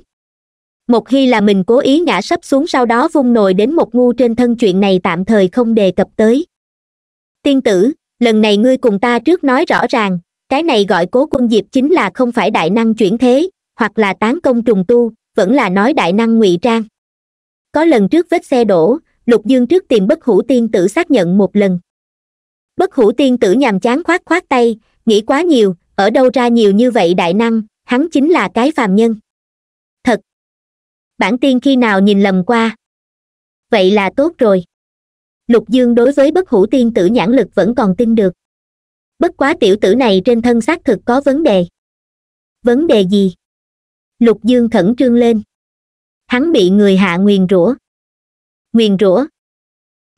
một khi là mình cố ý ngã sấp xuống sau đó vung nồi đến một ngu trên thân chuyện này tạm thời không đề cập tới tiên tử lần này ngươi cùng ta trước nói rõ ràng cái này gọi cố quân diệp chính là không phải đại năng chuyển thế hoặc là tán công trùng tu vẫn là nói đại năng ngụy trang có lần trước vết xe đổ lục dương trước tìm bất hủ tiên tử xác nhận một lần bất hủ tiên tử nhàm chán khoát khoát tay nghĩ quá nhiều ở đâu ra nhiều như vậy đại năng hắn chính là cái phàm nhân bản tiên khi nào nhìn lầm qua vậy là tốt rồi lục dương đối với bất hủ tiên tử nhãn lực vẫn còn tin được bất quá tiểu tử này trên thân xác thực có vấn đề vấn đề gì lục dương khẩn trương lên hắn bị người hạ nguyền rủa nguyền rủa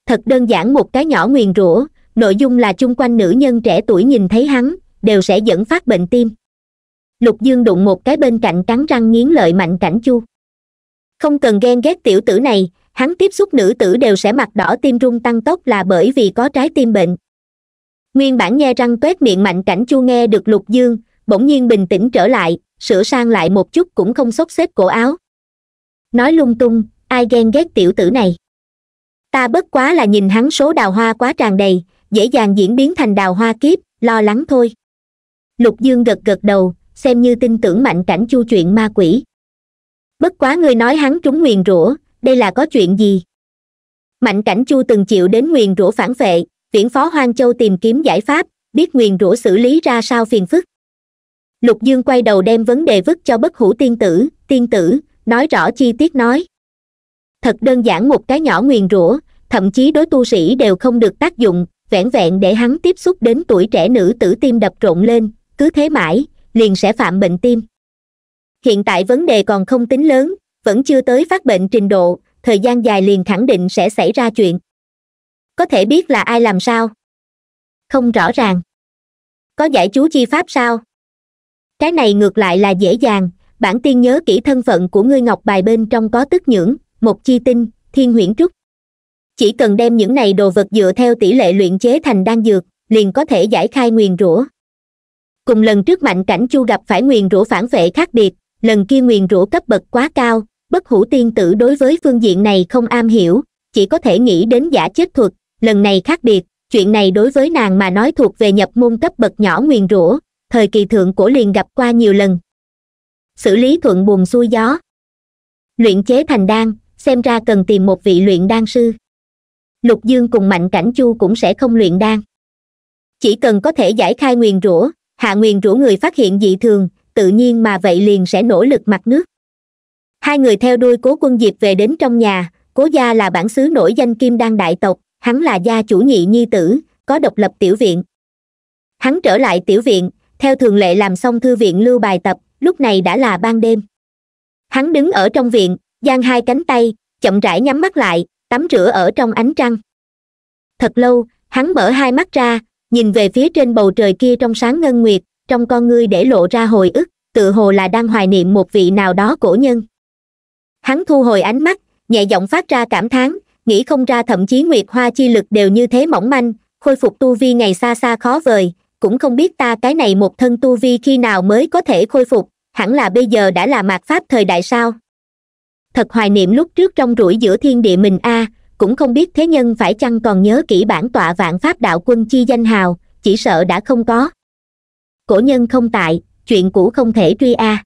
thật đơn giản một cái nhỏ nguyền rủa nội dung là chung quanh nữ nhân trẻ tuổi nhìn thấy hắn đều sẽ dẫn phát bệnh tim lục dương đụng một cái bên cạnh cắn răng nghiến lợi mạnh cảnh chu không cần ghen ghét tiểu tử này hắn tiếp xúc nữ tử đều sẽ mặt đỏ tim rung tăng tốc là bởi vì có trái tim bệnh nguyên bản nghe răng toét miệng mạnh cảnh chu nghe được lục dương bỗng nhiên bình tĩnh trở lại sửa sang lại một chút cũng không xốc xếp cổ áo nói lung tung ai ghen ghét tiểu tử này ta bất quá là nhìn hắn số đào hoa quá tràn đầy dễ dàng diễn biến thành đào hoa kiếp lo lắng thôi lục dương gật gật đầu xem như tin tưởng mạnh cảnh chu chuyện ma quỷ bất quá ngươi nói hắn trúng nguyền rủa đây là có chuyện gì mạnh cảnh chu từng chịu đến nguyền rủa phản vệ viễn phó hoang châu tìm kiếm giải pháp biết nguyền rủa xử lý ra sao phiền phức lục dương quay đầu đem vấn đề vứt cho bất hữu tiên tử tiên tử nói rõ chi tiết nói thật đơn giản một cái nhỏ nguyền rủa thậm chí đối tu sĩ đều không được tác dụng vẹn vẹn để hắn tiếp xúc đến tuổi trẻ nữ tử tim đập rộn lên cứ thế mãi liền sẽ phạm bệnh tim hiện tại vấn đề còn không tính lớn vẫn chưa tới phát bệnh trình độ thời gian dài liền khẳng định sẽ xảy ra chuyện có thể biết là ai làm sao không rõ ràng có giải chú chi pháp sao cái này ngược lại là dễ dàng bản tiên nhớ kỹ thân phận của ngươi ngọc bài bên trong có tức nhưỡng một chi tinh thiên huyễn trúc chỉ cần đem những này đồ vật dựa theo tỷ lệ luyện chế thành đan dược liền có thể giải khai nguyền rủa cùng lần trước mạnh cảnh chu gặp phải nguyền rủa phản vệ khác biệt lần kia nguyền rủa cấp bậc quá cao bất hủ tiên tử đối với phương diện này không am hiểu chỉ có thể nghĩ đến giả chết thuật lần này khác biệt chuyện này đối với nàng mà nói thuộc về nhập môn cấp bậc nhỏ nguyền rủa thời kỳ thượng cổ liền gặp qua nhiều lần xử lý thuận buồn xuôi gió luyện chế thành đan xem ra cần tìm một vị luyện đan sư lục dương cùng mạnh cảnh chu cũng sẽ không luyện đan chỉ cần có thể giải khai nguyền rủa hạ nguyền rủa người phát hiện dị thường tự nhiên mà vậy liền sẽ nỗ lực mặt nước hai người theo đuôi cố quân diệp về đến trong nhà cố gia là bản xứ nổi danh kim đan đại tộc hắn là gia chủ nhị nhi tử có độc lập tiểu viện hắn trở lại tiểu viện theo thường lệ làm xong thư viện lưu bài tập lúc này đã là ban đêm hắn đứng ở trong viện giang hai cánh tay chậm rãi nhắm mắt lại tắm rửa ở trong ánh trăng thật lâu hắn mở hai mắt ra nhìn về phía trên bầu trời kia trong sáng ngân nguyệt trong con ngươi để lộ ra hồi ức tự hồ là đang hoài niệm một vị nào đó cổ nhân hắn thu hồi ánh mắt nhẹ giọng phát ra cảm thán nghĩ không ra thậm chí nguyệt hoa chi lực đều như thế mỏng manh khôi phục tu vi ngày xa xa khó vời cũng không biết ta cái này một thân tu vi khi nào mới có thể khôi phục hẳn là bây giờ đã là mạt pháp thời đại sao thật hoài niệm lúc trước trong rủi giữa thiên địa mình a à, cũng không biết thế nhân phải chăng còn nhớ kỹ bản tọa vạn pháp đạo quân chi danh hào chỉ sợ đã không có cổ nhân không tại chuyện cũ không thể truy a à.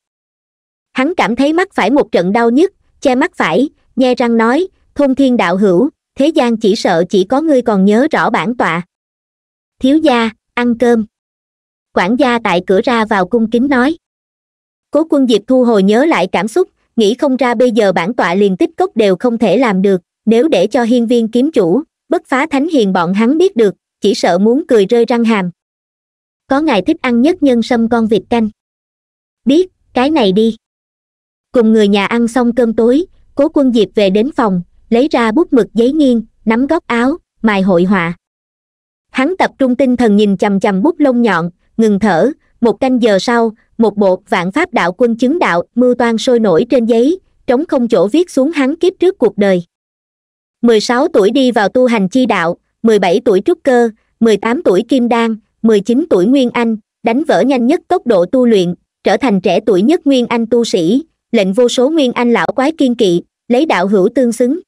hắn cảm thấy mắt phải một trận đau nhức che mắt phải nhe răng nói thôn thiên đạo hữu thế gian chỉ sợ chỉ có ngươi còn nhớ rõ bản tọa thiếu gia ăn cơm quản gia tại cửa ra vào cung kính nói cố quân diệp thu hồi nhớ lại cảm xúc nghĩ không ra bây giờ bản tọa liền tích cốc đều không thể làm được nếu để cho hiên viên kiếm chủ bất phá thánh hiền bọn hắn biết được chỉ sợ muốn cười rơi răng hàm có ngài thích ăn nhất nhân sâm con vịt canh biết cái này đi cùng người nhà ăn xong cơm tối cố quân diệp về đến phòng lấy ra bút mực giấy nghiêng nắm góc áo mài hội họa hắn tập trung tinh thần nhìn chầm chầm bút lông nhọn ngừng thở một canh giờ sau một bộ vạn pháp đạo quân chứng đạo mưu toan sôi nổi trên giấy trống không chỗ viết xuống hắn kiếp trước cuộc đời mười sáu tuổi đi vào tu hành chi đạo mười bảy tuổi trúc cơ mười tám tuổi kim đan mười chín tuổi nguyên anh đánh vỡ nhanh nhất tốc độ tu luyện trở thành trẻ tuổi nhất nguyên anh tu sĩ lệnh vô số nguyên anh lão quái kiên kỵ lấy đạo hữu tương xứng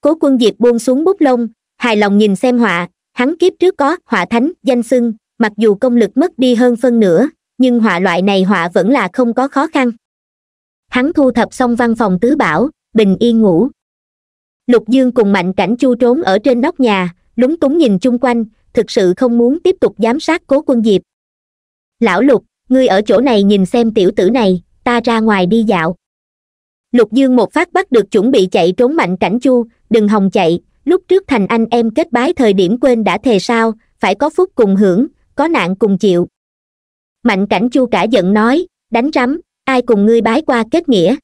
cố quân diệp buông xuống bút lông hài lòng nhìn xem họa hắn kiếp trước có họa thánh danh xưng mặc dù công lực mất đi hơn phân nửa nhưng họa loại này họa vẫn là không có khó khăn hắn thu thập xong văn phòng tứ bảo bình yên ngủ lục dương cùng mạnh cảnh chu trốn ở trên nóc nhà lúng túng nhìn chung quanh thực sự không muốn tiếp tục giám sát cố quân diệp lão lục ngươi ở chỗ này nhìn xem tiểu tử này ta ra ngoài đi dạo lục dương một phát bắt được chuẩn bị chạy trốn mạnh cảnh chu đừng hòng chạy lúc trước thành anh em kết bái thời điểm quên đã thề sao phải có phúc cùng hưởng có nạn cùng chịu mạnh cảnh chu cả giận nói đánh rắm ai cùng ngươi bái qua kết nghĩa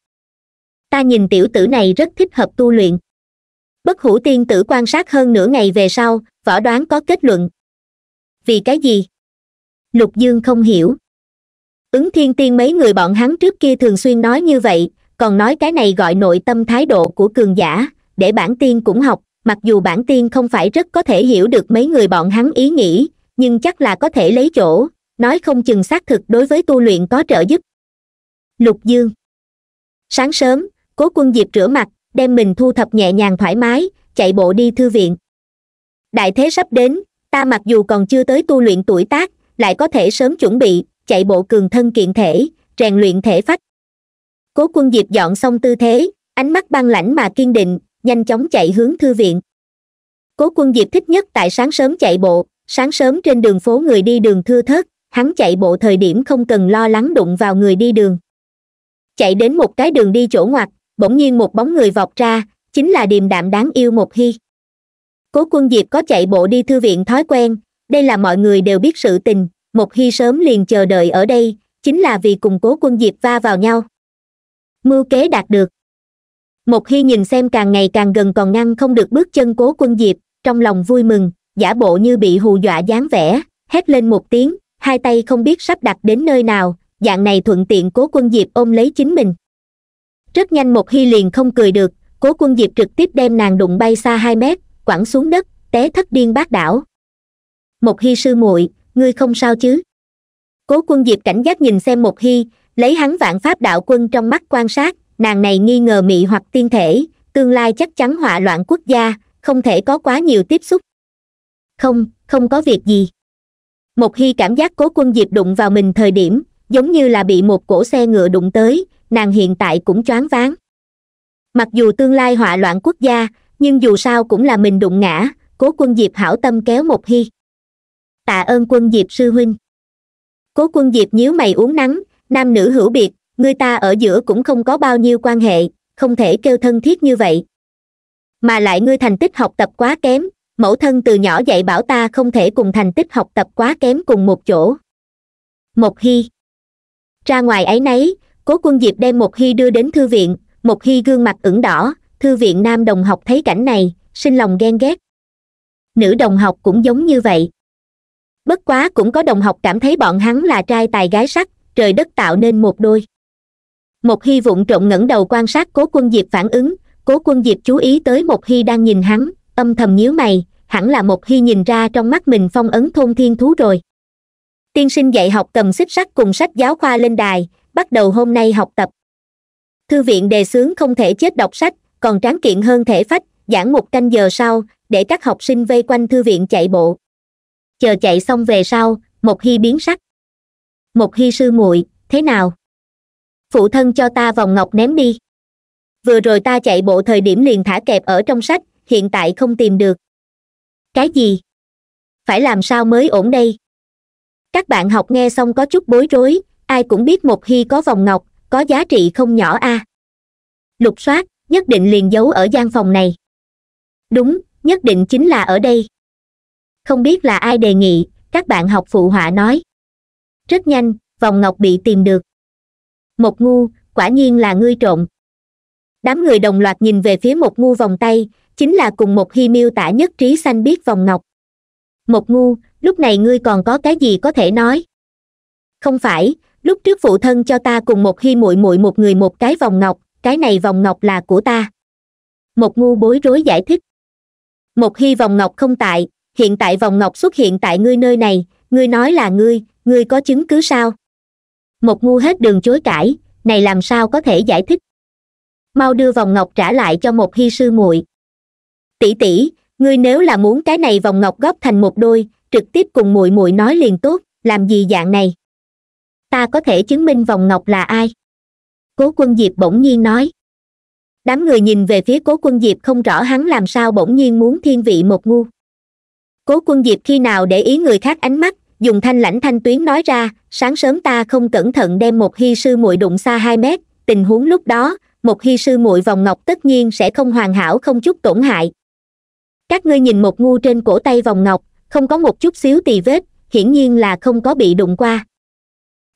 ta nhìn tiểu tử này rất thích hợp tu luyện bất hủ tiên tử quan sát hơn nửa ngày về sau võ đoán có kết luận vì cái gì lục dương không hiểu ứng thiên tiên mấy người bọn hắn trước kia thường xuyên nói như vậy còn nói cái này gọi nội tâm thái độ của cường giả để bản tiên cũng học mặc dù bản tiên không phải rất có thể hiểu được mấy người bọn hắn ý nghĩ nhưng chắc là có thể lấy chỗ nói không chừng xác thực đối với tu luyện có trợ giúp lục dương sáng sớm cố quân diệp rửa mặt đem mình thu thập nhẹ nhàng thoải mái chạy bộ đi thư viện đại thế sắp đến ta mặc dù còn chưa tới tu luyện tuổi tác lại có thể sớm chuẩn bị chạy bộ cường thân kiện thể rèn luyện thể phách cố quân diệp dọn xong tư thế ánh mắt băng lãnh mà kiên định nhanh chóng chạy hướng thư viện cố quân diệp thích nhất tại sáng sớm chạy bộ sáng sớm trên đường phố người đi đường thưa thớt hắn chạy bộ thời điểm không cần lo lắng đụng vào người đi đường chạy đến một cái đường đi chỗ ngoặt bỗng nhiên một bóng người vọt ra chính là điềm đạm đáng yêu một hy cố quân diệp có chạy bộ đi thư viện thói quen đây là mọi người đều biết sự tình một hy sớm liền chờ đợi ở đây chính là vì cùng cố quân diệp va vào nhau mưu kế đạt được một hy nhìn xem càng ngày càng gần còn ngăn không được bước chân cố quân diệp trong lòng vui mừng giả bộ như bị hù dọa dáng vẻ hét lên một tiếng hai tay không biết sắp đặt đến nơi nào dạng này thuận tiện cố quân diệp ôm lấy chính mình rất nhanh một hy liền không cười được cố quân diệp trực tiếp đem nàng đụng bay xa hai mét quẳng xuống đất té thất điên bát đảo một hy sư muội ngươi không sao chứ cố quân diệp cảnh giác nhìn xem một hy lấy hắn vạn pháp đạo quân trong mắt quan sát nàng này nghi ngờ mị hoặc tiên thể tương lai chắc chắn họa loạn quốc gia không thể có quá nhiều tiếp xúc không không có việc gì một hy cảm giác cố quân diệp đụng vào mình thời điểm giống như là bị một cỗ xe ngựa đụng tới nàng hiện tại cũng choáng váng mặc dù tương lai họa loạn quốc gia nhưng dù sao cũng là mình đụng ngã cố quân diệp hảo tâm kéo một hy tạ ơn quân diệp sư huynh cố quân diệp nhíu mày uống nắng nam nữ hữu biệt người ta ở giữa cũng không có bao nhiêu quan hệ không thể kêu thân thiết như vậy mà lại ngươi thành tích học tập quá kém mẫu thân từ nhỏ dạy bảo ta không thể cùng thành tích học tập quá kém cùng một chỗ một hy ra ngoài ấy nấy cố quân diệp đem một hy đưa đến thư viện một hy gương mặt ửng đỏ thư viện nam đồng học thấy cảnh này sinh lòng ghen ghét nữ đồng học cũng giống như vậy bất quá cũng có đồng học cảm thấy bọn hắn là trai tài gái sắc trời đất tạo nên một đôi một hy vụng trộn ngẩng đầu quan sát cố quân diệp phản ứng cố quân diệp chú ý tới một hy đang nhìn hắn âm thầm nhíu mày hẳn là một hy nhìn ra trong mắt mình phong ấn thôn thiên thú rồi tiên sinh dạy học cầm xích sắt cùng sách giáo khoa lên đài bắt đầu hôm nay học tập thư viện đề xướng không thể chết đọc sách còn tráng kiện hơn thể phách giảng một canh giờ sau để các học sinh vây quanh thư viện chạy bộ chờ chạy xong về sau một hy biến sắc một hy sư muội thế nào phụ thân cho ta vòng ngọc ném đi vừa rồi ta chạy bộ thời điểm liền thả kẹp ở trong sách hiện tại không tìm được cái gì phải làm sao mới ổn đây các bạn học nghe xong có chút bối rối ai cũng biết một hy có vòng ngọc có giá trị không nhỏ a à. lục soát nhất định liền giấu ở gian phòng này đúng nhất định chính là ở đây không biết là ai đề nghị các bạn học phụ họa nói rất nhanh vòng ngọc bị tìm được một ngu quả nhiên là ngươi trộm đám người đồng loạt nhìn về phía một ngu vòng tay chính là cùng một hy miêu tả nhất trí xanh biết vòng ngọc một ngu lúc này ngươi còn có cái gì có thể nói không phải lúc trước phụ thân cho ta cùng một hy muội muội một người một cái vòng ngọc cái này vòng ngọc là của ta một ngu bối rối giải thích một hy vòng ngọc không tại hiện tại vòng ngọc xuất hiện tại ngươi nơi này ngươi nói là ngươi ngươi có chứng cứ sao một ngu hết đường chối cãi này làm sao có thể giải thích mau đưa vòng ngọc trả lại cho một hy sư muội tỷ tỷ ngươi nếu là muốn cái này vòng ngọc góp thành một đôi trực tiếp cùng muội muội nói liền tốt làm gì dạng này ta có thể chứng minh vòng ngọc là ai cố quân diệp bỗng nhiên nói đám người nhìn về phía cố quân diệp không rõ hắn làm sao bỗng nhiên muốn thiên vị một ngu cố quân diệp khi nào để ý người khác ánh mắt dùng thanh lãnh thanh tuyến nói ra sáng sớm ta không cẩn thận đem một hy sư muội đụng xa hai mét tình huống lúc đó một hy sư muội vòng ngọc tất nhiên sẽ không hoàn hảo không chút tổn hại các ngươi nhìn một ngu trên cổ tay vòng ngọc không có một chút xíu tì vết hiển nhiên là không có bị đụng qua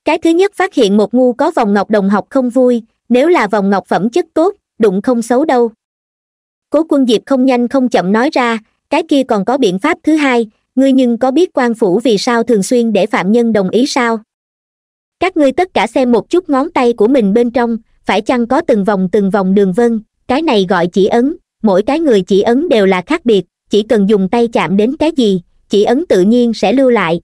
cái thứ nhất phát hiện một ngu có vòng ngọc đồng học không vui nếu là vòng ngọc phẩm chất tốt đụng không xấu đâu cố quân diệp không nhanh không chậm nói ra cái kia còn có biện pháp thứ hai ngươi nhưng có biết quan phủ vì sao thường xuyên để phạm nhân đồng ý sao các ngươi tất cả xem một chút ngón tay của mình bên trong phải chăng có từng vòng từng vòng đường vân cái này gọi chỉ ấn mỗi cái người chỉ ấn đều là khác biệt chỉ cần dùng tay chạm đến cái gì chỉ ấn tự nhiên sẽ lưu lại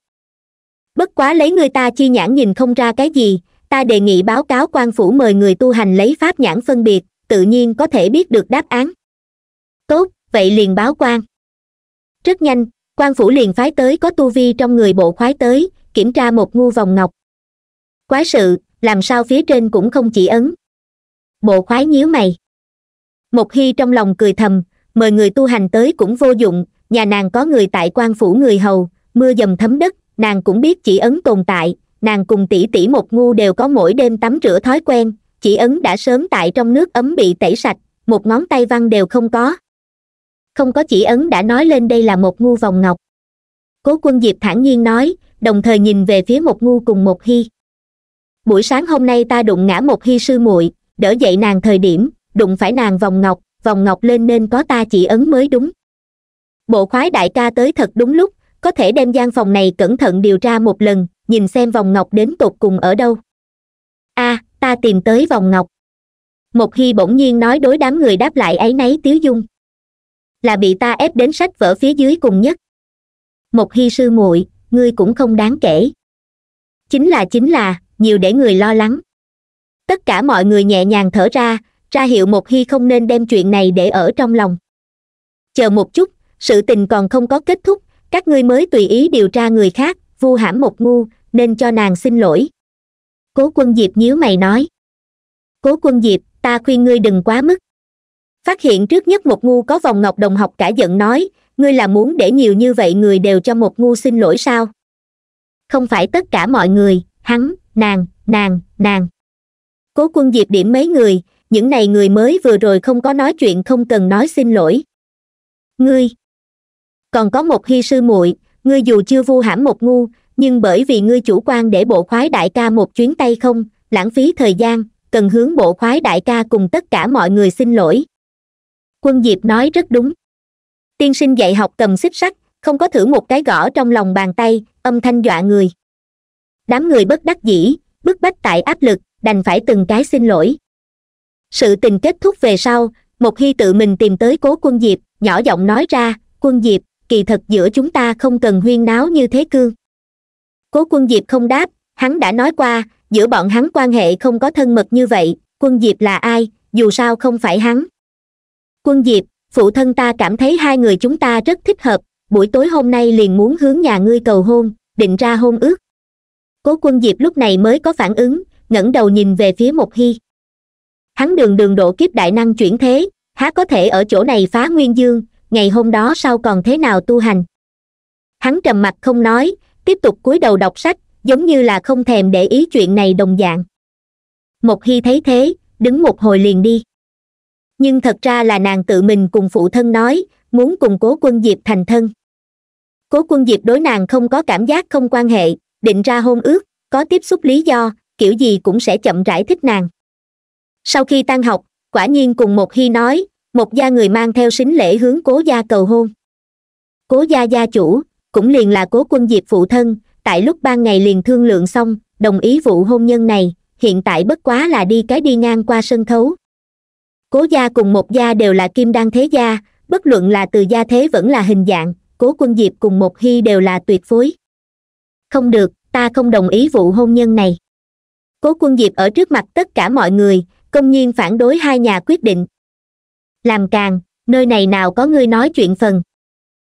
bất quá lấy người ta chi nhãn nhìn không ra cái gì ta đề nghị báo cáo quan phủ mời người tu hành lấy pháp nhãn phân biệt tự nhiên có thể biết được đáp án tốt vậy liền báo quan rất nhanh quan phủ liền phái tới có tu vi trong người bộ khoái tới kiểm tra một ngu vòng ngọc quái sự làm sao phía trên cũng không chỉ ấn bộ khoái nhíu mày một khi trong lòng cười thầm mời người tu hành tới cũng vô dụng nhà nàng có người tại quan phủ người hầu mưa dầm thấm đất nàng cũng biết chỉ ấn tồn tại nàng cùng tỷ tỷ một ngu đều có mỗi đêm tắm rửa thói quen chỉ ấn đã sớm tại trong nước ấm bị tẩy sạch một ngón tay văn đều không có không có chỉ ấn đã nói lên đây là một ngu vòng ngọc cố quân diệp thản nhiên nói đồng thời nhìn về phía một ngu cùng một hy buổi sáng hôm nay ta đụng ngã một hy sư muội đỡ dậy nàng thời điểm đụng phải nàng vòng ngọc vòng ngọc lên nên có ta chỉ ấn mới đúng bộ khoái đại ca tới thật đúng lúc có thể đem gian phòng này cẩn thận điều tra một lần nhìn xem vòng ngọc đến tột cùng ở đâu a à, ta tìm tới vòng ngọc một khi bỗng nhiên nói đối đám người đáp lại ấy nấy tiếu dung là bị ta ép đến sách vở phía dưới cùng nhất một hy sư muội ngươi cũng không đáng kể chính là chính là nhiều để người lo lắng tất cả mọi người nhẹ nhàng thở ra ra hiệu một hy không nên đem chuyện này để ở trong lòng chờ một chút sự tình còn không có kết thúc các ngươi mới tùy ý điều tra người khác vu hãm một ngu nên cho nàng xin lỗi cố quân diệp nhíu mày nói cố quân diệp ta khuyên ngươi đừng quá mức phát hiện trước nhất một ngu có vòng ngọc đồng học cả giận nói ngươi là muốn để nhiều như vậy người đều cho một ngu xin lỗi sao không phải tất cả mọi người hắn nàng nàng nàng cố quân diệp điểm mấy người những này người mới vừa rồi không có nói chuyện không cần nói xin lỗi ngươi còn có một hy sư muội ngươi dù chưa vu hãm một ngu nhưng bởi vì ngươi chủ quan để bộ khoái đại ca một chuyến tay không lãng phí thời gian cần hướng bộ khoái đại ca cùng tất cả mọi người xin lỗi quân diệp nói rất đúng tiên sinh dạy học cầm xích sắt không có thử một cái gõ trong lòng bàn tay âm thanh dọa người đám người bất đắc dĩ bức bách tại áp lực đành phải từng cái xin lỗi sự tình kết thúc về sau một khi tự mình tìm tới cố quân diệp nhỏ giọng nói ra quân diệp kỳ thật giữa chúng ta không cần huyên náo như thế cương cố quân diệp không đáp hắn đã nói qua giữa bọn hắn quan hệ không có thân mật như vậy quân diệp là ai dù sao không phải hắn quân diệp phụ thân ta cảm thấy hai người chúng ta rất thích hợp buổi tối hôm nay liền muốn hướng nhà ngươi cầu hôn định ra hôn ước cố quân diệp lúc này mới có phản ứng ngẩng đầu nhìn về phía một hy hắn đường đường độ kiếp đại năng chuyển thế há có thể ở chỗ này phá nguyên dương ngày hôm đó sau còn thế nào tu hành hắn trầm mặc không nói tiếp tục cúi đầu đọc sách giống như là không thèm để ý chuyện này đồng dạng một khi thấy thế đứng một hồi liền đi nhưng thật ra là nàng tự mình cùng phụ thân nói muốn cùng cố quân diệp thành thân cố quân diệp đối nàng không có cảm giác không quan hệ định ra hôn ước có tiếp xúc lý do kiểu gì cũng sẽ chậm rãi thích nàng sau khi tan học quả nhiên cùng một hy nói một gia người mang theo sính lễ hướng cố gia cầu hôn cố gia gia chủ cũng liền là cố quân diệp phụ thân tại lúc ban ngày liền thương lượng xong đồng ý vụ hôn nhân này hiện tại bất quá là đi cái đi ngang qua sân khấu cố gia cùng một gia đều là kim đan thế gia bất luận là từ gia thế vẫn là hình dạng cố quân diệp cùng một hy đều là tuyệt phối không được ta không đồng ý vụ hôn nhân này cố quân diệp ở trước mặt tất cả mọi người công nhiên phản đối hai nhà quyết định làm càng nơi này nào có ngươi nói chuyện phần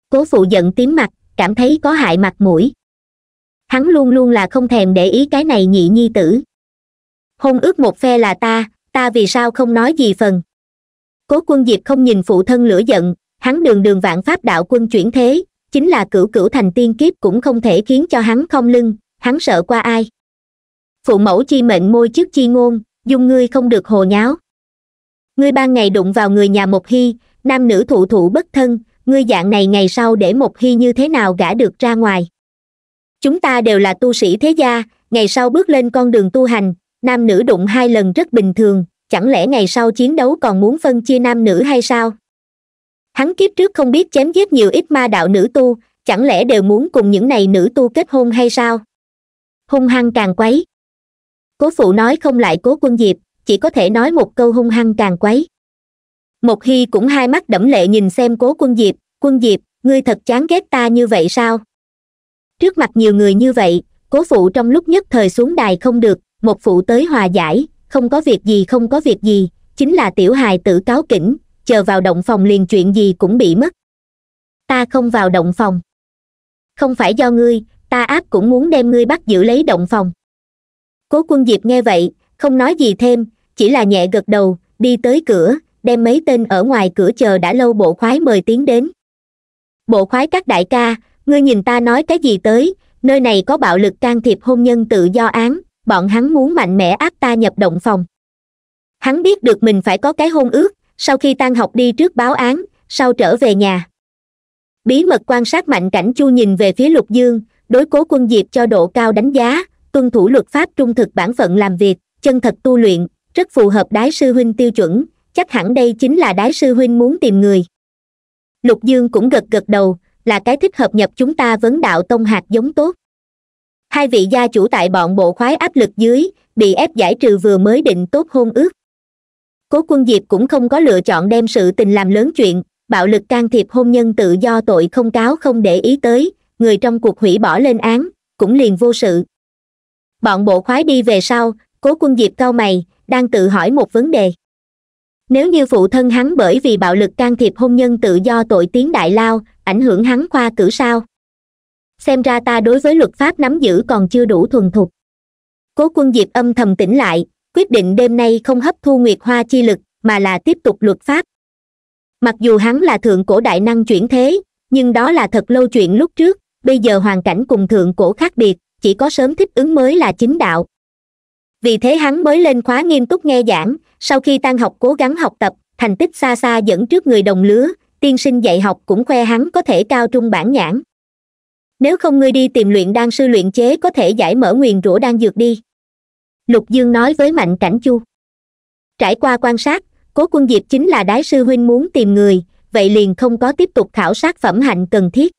cố phụ giận tím mặt cảm thấy có hại mặt mũi hắn luôn luôn là không thèm để ý cái này nhị nhi tử hôn ước một phe là ta ta vì sao không nói gì phần cố quân diệp không nhìn phụ thân lửa giận hắn đường đường vạn pháp đạo quân chuyển thế chính là cửu cửu thành tiên kiếp cũng không thể khiến cho hắn không lưng hắn sợ qua ai phụ mẫu chi mệnh môi trước chi ngôn dung ngươi không được hồ nháo ngươi ban ngày đụng vào người nhà một hy nam nữ thụ thụ bất thân ngươi dạng này ngày sau để một hy như thế nào gả được ra ngoài chúng ta đều là tu sĩ thế gia ngày sau bước lên con đường tu hành nam nữ đụng hai lần rất bình thường chẳng lẽ ngày sau chiến đấu còn muốn phân chia nam nữ hay sao hắn kiếp trước không biết chém giết nhiều ít ma đạo nữ tu chẳng lẽ đều muốn cùng những này nữ tu kết hôn hay sao hung hăng càng quấy cố phụ nói không lại cố quân diệp chỉ có thể nói một câu hung hăng càng quấy một hy cũng hai mắt đẫm lệ nhìn xem cố quân diệp quân diệp ngươi thật chán ghét ta như vậy sao trước mặt nhiều người như vậy cố phụ trong lúc nhất thời xuống đài không được một phụ tới hòa giải không có việc gì không có việc gì chính là tiểu hài tử cáo kỉnh chờ vào động phòng liền chuyện gì cũng bị mất ta không vào động phòng không phải do ngươi ta áp cũng muốn đem ngươi bắt giữ lấy động phòng cố quân diệp nghe vậy không nói gì thêm chỉ là nhẹ gật đầu đi tới cửa đem mấy tên ở ngoài cửa chờ đã lâu bộ khoái mời tiến đến bộ khoái các đại ca ngươi nhìn ta nói cái gì tới nơi này có bạo lực can thiệp hôn nhân tự do án bọn hắn muốn mạnh mẽ áp ta nhập động phòng hắn biết được mình phải có cái hôn ước sau khi tan học đi trước báo án sau trở về nhà bí mật quan sát mạnh cảnh chu nhìn về phía lục dương đối cố quân diệp cho độ cao đánh giá tuân thủ luật pháp trung thực bản phận làm việc chân thật tu luyện rất phù hợp đái sư huynh tiêu chuẩn chắc hẳn đây chính là đái sư huynh muốn tìm người lục dương cũng gật gật đầu là cái thích hợp nhập chúng ta vấn đạo tông hạt giống tốt hai vị gia chủ tại bọn bộ khoái áp lực dưới bị ép giải trừ vừa mới định tốt hôn ước cố quân diệp cũng không có lựa chọn đem sự tình làm lớn chuyện bạo lực can thiệp hôn nhân tự do tội không cáo không để ý tới người trong cuộc hủy bỏ lên án cũng liền vô sự bọn bộ khoái đi về sau cố quân diệp cao mày đang tự hỏi một vấn đề nếu như phụ thân hắn bởi vì bạo lực can thiệp hôn nhân tự do tội tiếng đại lao ảnh hưởng hắn khoa cử sao xem ra ta đối với luật pháp nắm giữ còn chưa đủ thuần thục cố quân diệp âm thầm tỉnh lại quyết định đêm nay không hấp thu nguyệt hoa chi lực mà là tiếp tục luật pháp mặc dù hắn là thượng cổ đại năng chuyển thế nhưng đó là thật lâu chuyện lúc trước bây giờ hoàn cảnh cùng thượng cổ khác biệt chỉ có sớm thích ứng mới là chính đạo vì thế hắn mới lên khóa nghiêm túc nghe giảng sau khi tan học cố gắng học tập thành tích xa xa dẫn trước người đồng lứa tiên sinh dạy học cũng khoe hắn có thể cao trung bản nhãn nếu không ngươi đi tìm luyện đan sư luyện chế có thể giải mở nguyền rủa đan dược đi lục dương nói với mạnh cảnh chu trải qua quan sát cố quân diệp chính là đái sư huynh muốn tìm người vậy liền không có tiếp tục khảo sát phẩm hạnh cần thiết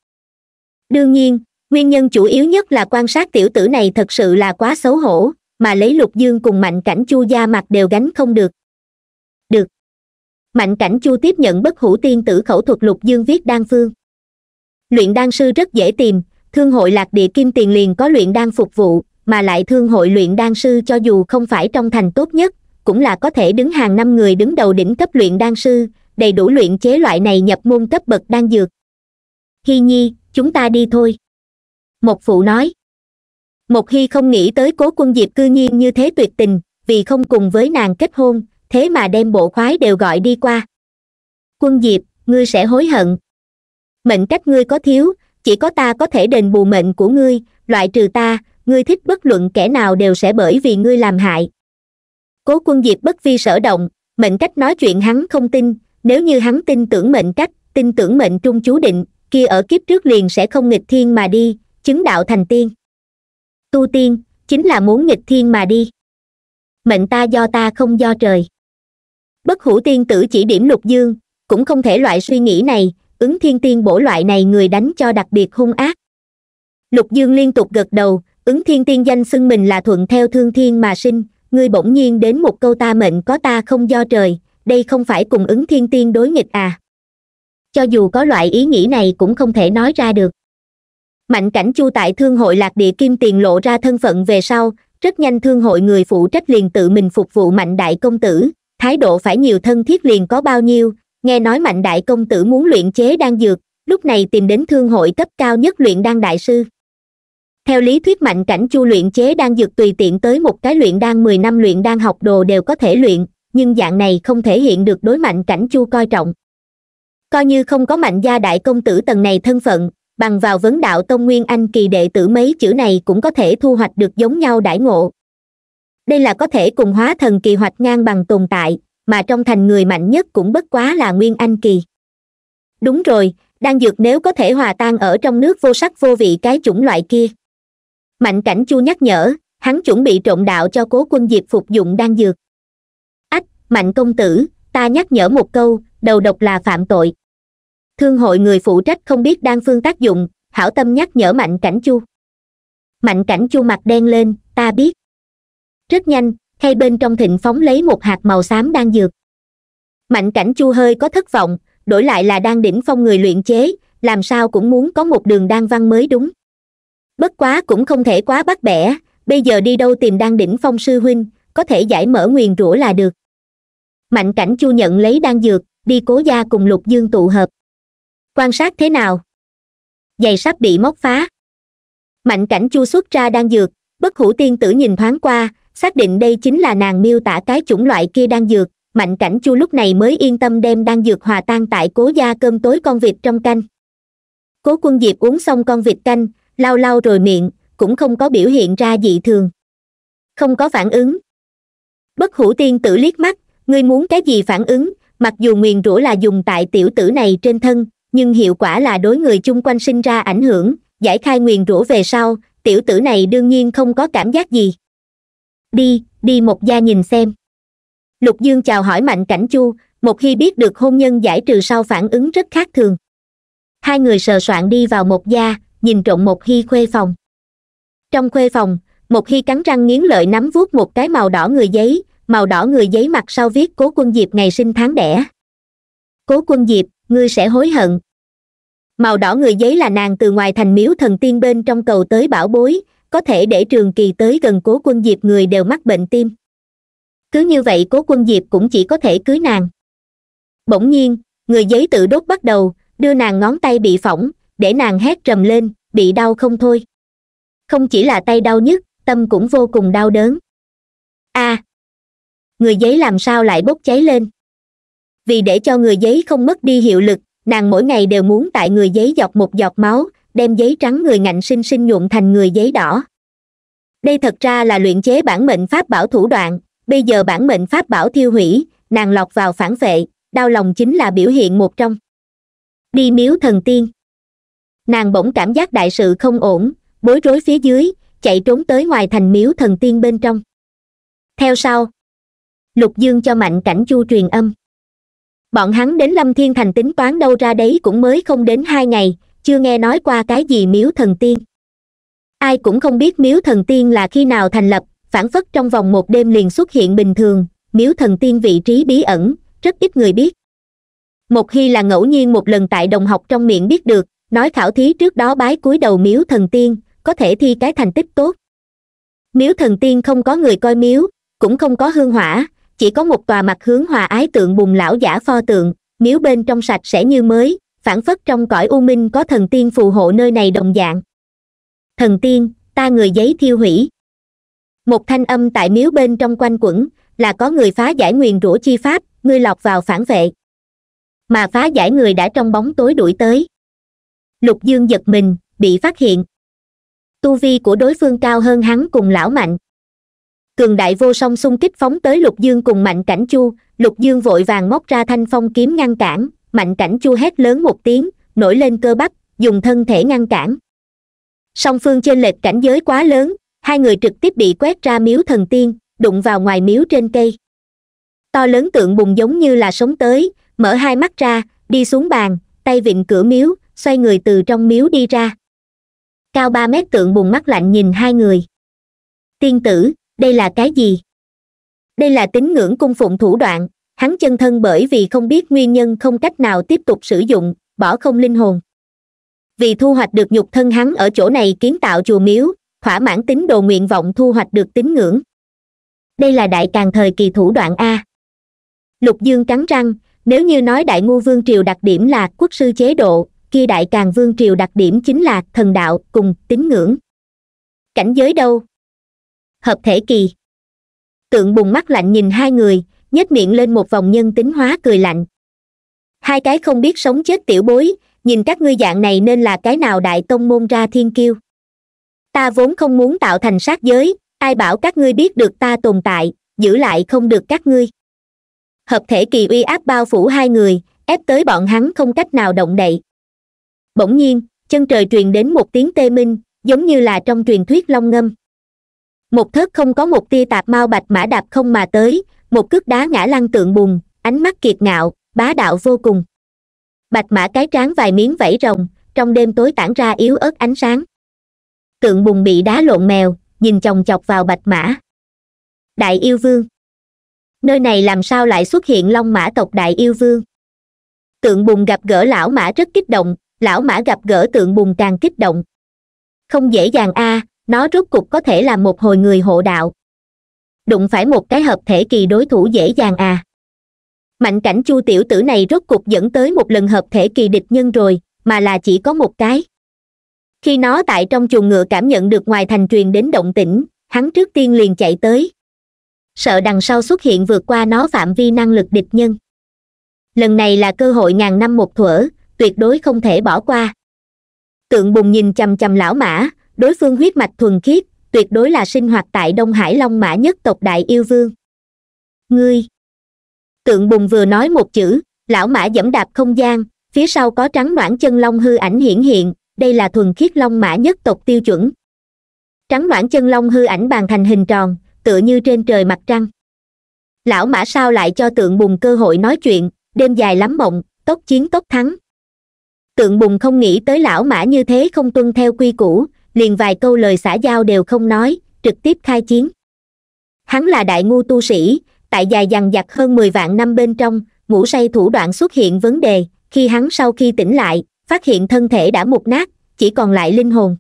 đương nhiên nguyên nhân chủ yếu nhất là quan sát tiểu tử này thật sự là quá xấu hổ mà lấy lục dương cùng mạnh cảnh chu gia mặt đều gánh không được được mạnh cảnh chu tiếp nhận bất hủ tiên tử khẩu thuật lục dương viết đan phương luyện đan sư rất dễ tìm thương hội lạc địa kim tiền liền có luyện đan phục vụ mà lại thương hội luyện đan sư cho dù không phải trong thành tốt nhất cũng là có thể đứng hàng năm người đứng đầu đỉnh cấp luyện đan sư đầy đủ luyện chế loại này nhập môn cấp bậc đan dược hi nhi chúng ta đi thôi một phụ nói một khi không nghĩ tới cố quân diệp cư nhiên như thế tuyệt tình vì không cùng với nàng kết hôn thế mà đem bộ khoái đều gọi đi qua quân diệp ngươi sẽ hối hận mệnh cách ngươi có thiếu chỉ có ta có thể đền bù mệnh của ngươi loại trừ ta ngươi thích bất luận kẻ nào đều sẽ bởi vì ngươi làm hại cố quân diệp bất vi sở động mệnh cách nói chuyện hắn không tin nếu như hắn tin tưởng mệnh cách tin tưởng mệnh trung chú định kia ở kiếp trước liền sẽ không nghịch thiên mà đi chứng đạo thành tiên tu tiên chính là muốn nghịch thiên mà đi mệnh ta do ta không do trời bất hủ tiên tử chỉ điểm lục dương cũng không thể loại suy nghĩ này ứng thiên tiên bổ loại này người đánh cho đặc biệt hung ác lục dương liên tục gật đầu ứng thiên tiên danh xưng mình là thuận theo thương thiên mà sinh ngươi bỗng nhiên đến một câu ta mệnh có ta không do trời đây không phải cùng ứng thiên tiên đối nghịch à cho dù có loại ý nghĩ này cũng không thể nói ra được mạnh cảnh chu tại thương hội lạc địa kim tiền lộ ra thân phận về sau rất nhanh thương hội người phụ trách liền tự mình phục vụ mạnh đại công tử thái độ phải nhiều thân thiết liền có bao nhiêu nghe nói mạnh đại công tử muốn luyện chế đan dược lúc này tìm đến thương hội cấp cao nhất luyện đan đại sư theo lý thuyết mạnh cảnh chu luyện chế đan dược tùy tiện tới một cái luyện đan mười năm luyện đan học đồ đều có thể luyện nhưng dạng này không thể hiện được đối mạnh cảnh chu coi trọng coi như không có mạnh gia đại công tử tầng này thân phận bằng vào vấn đạo tông nguyên anh kỳ đệ tử mấy chữ này cũng có thể thu hoạch được giống nhau đãi ngộ đây là có thể cùng hóa thần kỳ hoạch ngang bằng tồn tại mà trong thành người mạnh nhất cũng bất quá là nguyên anh kỳ đúng rồi đan dược nếu có thể hòa tan ở trong nước vô sắc vô vị cái chủng loại kia mạnh cảnh chu nhắc nhở hắn chuẩn bị trộn đạo cho cố quân diệp phục dụng đan dược ách mạnh công tử ta nhắc nhở một câu đầu độc là phạm tội thương hội người phụ trách không biết đang phương tác dụng hảo tâm nhắc nhở mạnh cảnh chu mạnh cảnh chu mặt đen lên ta biết rất nhanh khay bên trong thịnh phóng lấy một hạt màu xám đang dược mạnh cảnh chu hơi có thất vọng đổi lại là đang đỉnh phong người luyện chế làm sao cũng muốn có một đường đan văn mới đúng bất quá cũng không thể quá bắt bẻ bây giờ đi đâu tìm đan đỉnh phong sư huynh có thể giải mở nguyền rủa là được mạnh cảnh chu nhận lấy đan dược đi cố gia cùng lục dương tụ hợp quan sát thế nào giày sắp bị móc phá mạnh cảnh chu xuất ra đang dược bất hủ tiên tử nhìn thoáng qua xác định đây chính là nàng miêu tả cái chủng loại kia đang dược mạnh cảnh chu lúc này mới yên tâm đem đang dược hòa tan tại cố gia cơm tối con vịt trong canh cố quân diệp uống xong con vịt canh lau lau rồi miệng cũng không có biểu hiện ra dị thường không có phản ứng bất hủ tiên tử liếc mắt ngươi muốn cái gì phản ứng mặc dù nguyền rủa là dùng tại tiểu tử này trên thân nhưng hiệu quả là đối người chung quanh sinh ra ảnh hưởng giải khai nguyền rủa về sau tiểu tử này đương nhiên không có cảm giác gì đi đi một gia nhìn xem lục dương chào hỏi mạnh cảnh chu một khi biết được hôn nhân giải trừ sau phản ứng rất khác thường hai người sờ soạn đi vào một gia nhìn trộm một khi khuê phòng trong khuê phòng một khi cắn răng nghiến lợi nắm vuốt một cái màu đỏ người giấy màu đỏ người giấy mặt sau viết cố quân diệp ngày sinh tháng đẻ cố quân diệp ngươi sẽ hối hận màu đỏ người giấy là nàng từ ngoài thành miếu thần tiên bên trong cầu tới bảo bối có thể để trường kỳ tới gần cố quân diệp người đều mắc bệnh tim cứ như vậy cố quân diệp cũng chỉ có thể cưới nàng bỗng nhiên người giấy tự đốt bắt đầu đưa nàng ngón tay bị phỏng để nàng hét trầm lên bị đau không thôi không chỉ là tay đau nhất tâm cũng vô cùng đau đớn a à, người giấy làm sao lại bốc cháy lên vì để cho người giấy không mất đi hiệu lực nàng mỗi ngày đều muốn tại người giấy dọc một giọt máu đem giấy trắng người ngạnh sinh sinh nhuộm thành người giấy đỏ đây thật ra là luyện chế bản mệnh pháp bảo thủ đoạn bây giờ bản mệnh pháp bảo thiêu hủy nàng lọt vào phản vệ đau lòng chính là biểu hiện một trong đi miếu thần tiên nàng bỗng cảm giác đại sự không ổn bối rối phía dưới chạy trốn tới ngoài thành miếu thần tiên bên trong theo sau lục dương cho mạnh cảnh chu truyền âm bọn hắn đến lâm thiên thành tính toán đâu ra đấy cũng mới không đến hai ngày chưa nghe nói qua cái gì miếu thần tiên ai cũng không biết miếu thần tiên là khi nào thành lập phản phất trong vòng một đêm liền xuất hiện bình thường miếu thần tiên vị trí bí ẩn rất ít người biết một khi là ngẫu nhiên một lần tại đồng học trong miệng biết được nói khảo thí trước đó bái cúi đầu miếu thần tiên có thể thi cái thành tích tốt miếu thần tiên không có người coi miếu cũng không có hương hỏa chỉ có một tòa mặt hướng hòa ái tượng bùng lão giả pho tượng miếu bên trong sạch sẽ như mới phản phất trong cõi u minh có thần tiên phù hộ nơi này đồng dạng thần tiên ta người giấy thiêu hủy một thanh âm tại miếu bên trong quanh quẩn là có người phá giải nguyền rủa chi pháp ngươi lọc vào phản vệ mà phá giải người đã trong bóng tối đuổi tới lục dương giật mình bị phát hiện tu vi của đối phương cao hơn hắn cùng lão mạnh cường đại vô song xung kích phóng tới lục dương cùng mạnh cảnh chu lục dương vội vàng móc ra thanh phong kiếm ngăn cản mạnh cảnh chu hét lớn một tiếng nổi lên cơ bắp dùng thân thể ngăn cản song phương trên lệch cảnh giới quá lớn hai người trực tiếp bị quét ra miếu thần tiên đụng vào ngoài miếu trên cây to lớn tượng bùng giống như là sống tới mở hai mắt ra đi xuống bàn tay vịn cửa miếu xoay người từ trong miếu đi ra cao ba mét tượng bùng mắt lạnh nhìn hai người tiên tử đây là cái gì đây là tín ngưỡng cung phụng thủ đoạn hắn chân thân bởi vì không biết nguyên nhân không cách nào tiếp tục sử dụng bỏ không linh hồn vì thu hoạch được nhục thân hắn ở chỗ này kiến tạo chùa miếu thỏa mãn tín đồ nguyện vọng thu hoạch được tín ngưỡng đây là đại càng thời kỳ thủ đoạn a lục dương cắn răng nếu như nói đại ngu vương triều đặc điểm là quốc sư chế độ kia đại càng vương triều đặc điểm chính là thần đạo cùng tín ngưỡng cảnh giới đâu hợp thể kỳ tượng bùng mắt lạnh nhìn hai người nhếch miệng lên một vòng nhân tính hóa cười lạnh hai cái không biết sống chết tiểu bối nhìn các ngươi dạng này nên là cái nào đại tông môn ra thiên kiêu ta vốn không muốn tạo thành sát giới ai bảo các ngươi biết được ta tồn tại giữ lại không được các ngươi hợp thể kỳ uy áp bao phủ hai người ép tới bọn hắn không cách nào động đậy bỗng nhiên chân trời truyền đến một tiếng tê minh giống như là trong truyền thuyết long ngâm một thớt không có một tia tạp mau bạch mã đạp không mà tới một cước đá ngã lăn tượng bùn ánh mắt kiệt ngạo bá đạo vô cùng bạch mã cái tráng vài miếng vẫy rồng trong đêm tối tản ra yếu ớt ánh sáng tượng bùn bị đá lộn mèo nhìn chòng chọc vào bạch mã đại yêu vương nơi này làm sao lại xuất hiện long mã tộc đại yêu vương tượng bùn gặp gỡ lão mã rất kích động lão mã gặp gỡ tượng bùn càng kích động không dễ dàng a à, nó rốt cục có thể là một hồi người hộ đạo đụng phải một cái hợp thể kỳ đối thủ dễ dàng à mạnh cảnh chu tiểu tử này rốt cục dẫn tới một lần hợp thể kỳ địch nhân rồi mà là chỉ có một cái khi nó tại trong chuồng ngựa cảm nhận được ngoài thành truyền đến động tĩnh hắn trước tiên liền chạy tới sợ đằng sau xuất hiện vượt qua nó phạm vi năng lực địch nhân lần này là cơ hội ngàn năm một thuở tuyệt đối không thể bỏ qua tượng bùng nhìn chằm chằm lão mã đối phương huyết mạch thuần khiết tuyệt đối là sinh hoạt tại đông hải long mã nhất tộc đại yêu vương ngươi tượng bùng vừa nói một chữ lão mã dẫm đạp không gian phía sau có trắng loãng chân long hư ảnh hiển hiện đây là thuần khiết long mã nhất tộc tiêu chuẩn trắng loãng chân long hư ảnh bàn thành hình tròn tựa như trên trời mặt trăng lão mã sao lại cho tượng bùng cơ hội nói chuyện đêm dài lắm mộng tốc chiến tốc thắng tượng bùng không nghĩ tới lão mã như thế không tuân theo quy củ liền vài câu lời xã giao đều không nói trực tiếp khai chiến hắn là đại ngu tu sĩ tại dài dằng dặc hơn mười vạn năm bên trong ngủ say thủ đoạn xuất hiện vấn đề khi hắn sau khi tỉnh lại phát hiện thân thể đã mục nát chỉ còn lại linh hồn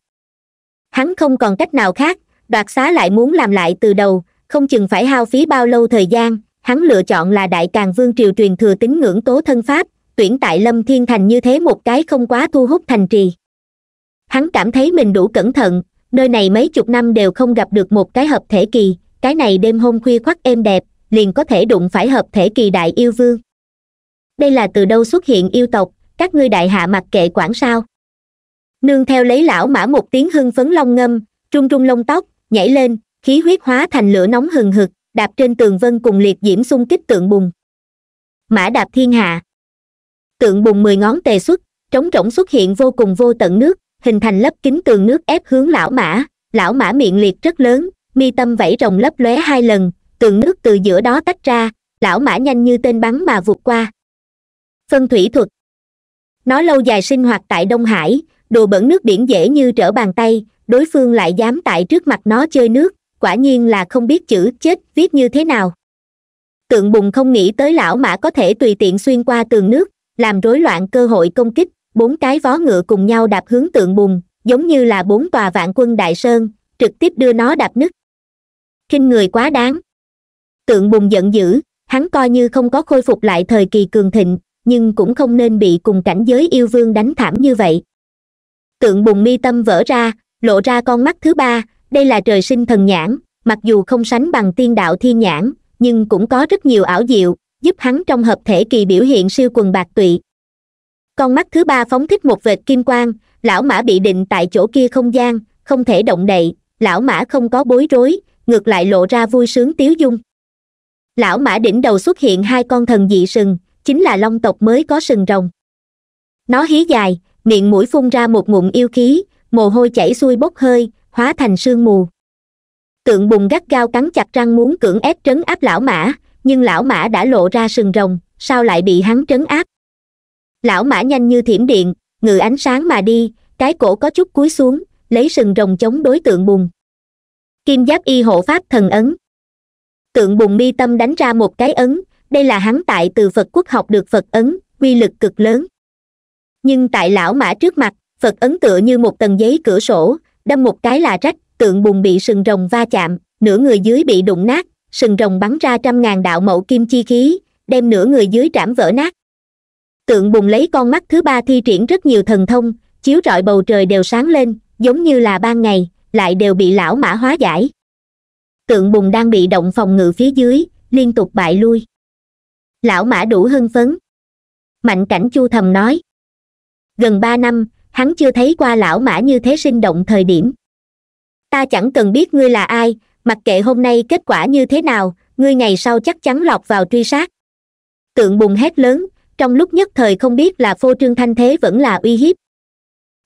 hắn không còn cách nào khác đoạt xá lại muốn làm lại từ đầu không chừng phải hao phí bao lâu thời gian hắn lựa chọn là đại càng vương triều truyền thừa tín ngưỡng tố thân pháp tuyển tại lâm thiên thành như thế một cái không quá thu hút thành trì hắn cảm thấy mình đủ cẩn thận nơi này mấy chục năm đều không gặp được một cái hợp thể kỳ cái này đêm hôm khuya khoắt êm đẹp liền có thể đụng phải hợp thể kỳ đại yêu vương đây là từ đâu xuất hiện yêu tộc các ngươi đại hạ mặc kệ quản sao nương theo lấy lão mã một tiếng hưng phấn long ngâm trung trung lông tóc nhảy lên khí huyết hóa thành lửa nóng hừng hực đạp trên tường vân cùng liệt diễm xung kích tượng bùng mã đạp thiên hạ tượng bùng mười ngón tề xuất trống rỗng xuất hiện vô cùng vô tận nước hình thành lớp kính tường nước ép hướng lão mã lão mã miệng liệt rất lớn mi tâm vẫy rồng lấp lóe hai lần tường nước từ giữa đó tách ra lão mã nhanh như tên bắn mà vụt qua phân thủy thuật nó lâu dài sinh hoạt tại đông hải đồ bẩn nước biển dễ như trở bàn tay đối phương lại dám tại trước mặt nó chơi nước quả nhiên là không biết chữ chết viết như thế nào tượng bùng không nghĩ tới lão mã có thể tùy tiện xuyên qua tường nước làm rối loạn cơ hội công kích bốn cái vó ngựa cùng nhau đạp hướng tượng bùn giống như là bốn tòa vạn quân đại sơn trực tiếp đưa nó đạp nứt kinh người quá đáng tượng bùn giận dữ hắn coi như không có khôi phục lại thời kỳ cường thịnh nhưng cũng không nên bị cùng cảnh giới yêu vương đánh thảm như vậy tượng bùn mi tâm vỡ ra lộ ra con mắt thứ ba đây là trời sinh thần nhãn mặc dù không sánh bằng tiên đạo thiên nhãn nhưng cũng có rất nhiều ảo diệu giúp hắn trong hợp thể kỳ biểu hiện siêu quần bạc tụy con mắt thứ ba phóng thích một vệt kim quang lão mã bị định tại chỗ kia không gian không thể động đậy lão mã không có bối rối ngược lại lộ ra vui sướng tiếu dung lão mã đỉnh đầu xuất hiện hai con thần dị sừng chính là long tộc mới có sừng rồng nó hí dài miệng mũi phun ra một ngụm yêu khí mồ hôi chảy xuôi bốc hơi hóa thành sương mù tượng bùn gắt gao cắn chặt răng muốn cưỡng ép trấn áp lão mã nhưng lão mã đã lộ ra sừng rồng sao lại bị hắn trấn áp lão mã nhanh như thiểm điện ngự ánh sáng mà đi cái cổ có chút cúi xuống lấy sừng rồng chống đối tượng bùn kim giáp y hộ pháp thần ấn tượng bùn mi tâm đánh ra một cái ấn đây là hắn tại từ phật quốc học được phật ấn quy lực cực lớn nhưng tại lão mã trước mặt phật ấn tựa như một tầng giấy cửa sổ đâm một cái là rách tượng bùn bị sừng rồng va chạm nửa người dưới bị đụng nát sừng rồng bắn ra trăm ngàn đạo mậu kim chi khí đem nửa người dưới trảm vỡ nát tượng bùng lấy con mắt thứ ba thi triển rất nhiều thần thông chiếu rọi bầu trời đều sáng lên giống như là ban ngày lại đều bị lão mã hóa giải tượng bùng đang bị động phòng ngự phía dưới liên tục bại lui lão mã đủ hưng phấn mạnh cảnh chu thầm nói gần ba năm hắn chưa thấy qua lão mã như thế sinh động thời điểm ta chẳng cần biết ngươi là ai mặc kệ hôm nay kết quả như thế nào ngươi ngày sau chắc chắn lọt vào truy sát tượng bùng hét lớn trong lúc nhất thời không biết là phô trương thanh thế vẫn là uy hiếp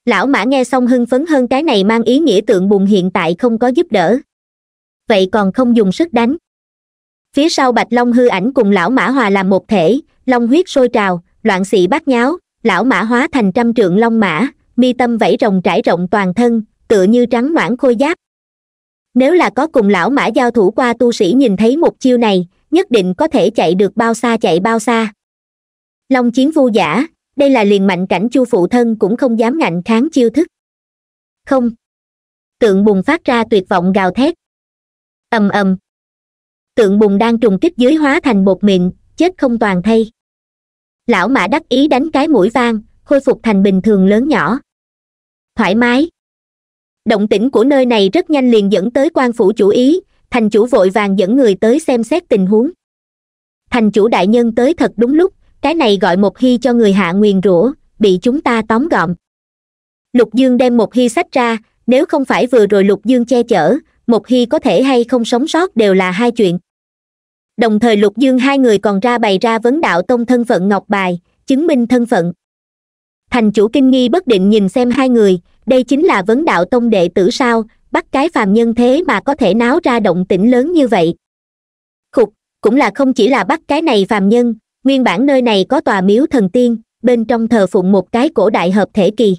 lão mã nghe xong hưng phấn hơn cái này mang ý nghĩa tượng bùn hiện tại không có giúp đỡ vậy còn không dùng sức đánh phía sau bạch long hư ảnh cùng lão mã hòa làm một thể long huyết sôi trào loạn xị bát nháo lão mã hóa thành trăm trượng long mã mi tâm vẫy rồng trải rộng toàn thân tựa như trắng noãn khôi giáp nếu là có cùng lão mã giao thủ qua tu sĩ nhìn thấy một chiêu này nhất định có thể chạy được bao xa chạy bao xa long chiến vu giả đây là liền mạnh cảnh chu phụ thân cũng không dám ngạnh kháng chiêu thức không tượng bùng phát ra tuyệt vọng gào thét ầm ầm tượng bùng đang trùng kích dưới hóa thành bột mịn chết không toàn thay. lão mã đắc ý đánh cái mũi vang khôi phục thành bình thường lớn nhỏ thoải mái động tĩnh của nơi này rất nhanh liền dẫn tới quan phủ chủ ý thành chủ vội vàng dẫn người tới xem xét tình huống thành chủ đại nhân tới thật đúng lúc cái này gọi một hy cho người hạ nguyền rủa bị chúng ta tóm gọn lục dương đem một hy sách ra nếu không phải vừa rồi lục dương che chở một hy có thể hay không sống sót đều là hai chuyện đồng thời lục dương hai người còn ra bày ra vấn đạo tông thân phận ngọc bài chứng minh thân phận thành chủ kinh nghi bất định nhìn xem hai người đây chính là vấn đạo tông đệ tử sao bắt cái phàm nhân thế mà có thể náo ra động tĩnh lớn như vậy khục cũng là không chỉ là bắt cái này phàm nhân nguyên bản nơi này có tòa miếu thần tiên bên trong thờ phụng một cái cổ đại hợp thể kỳ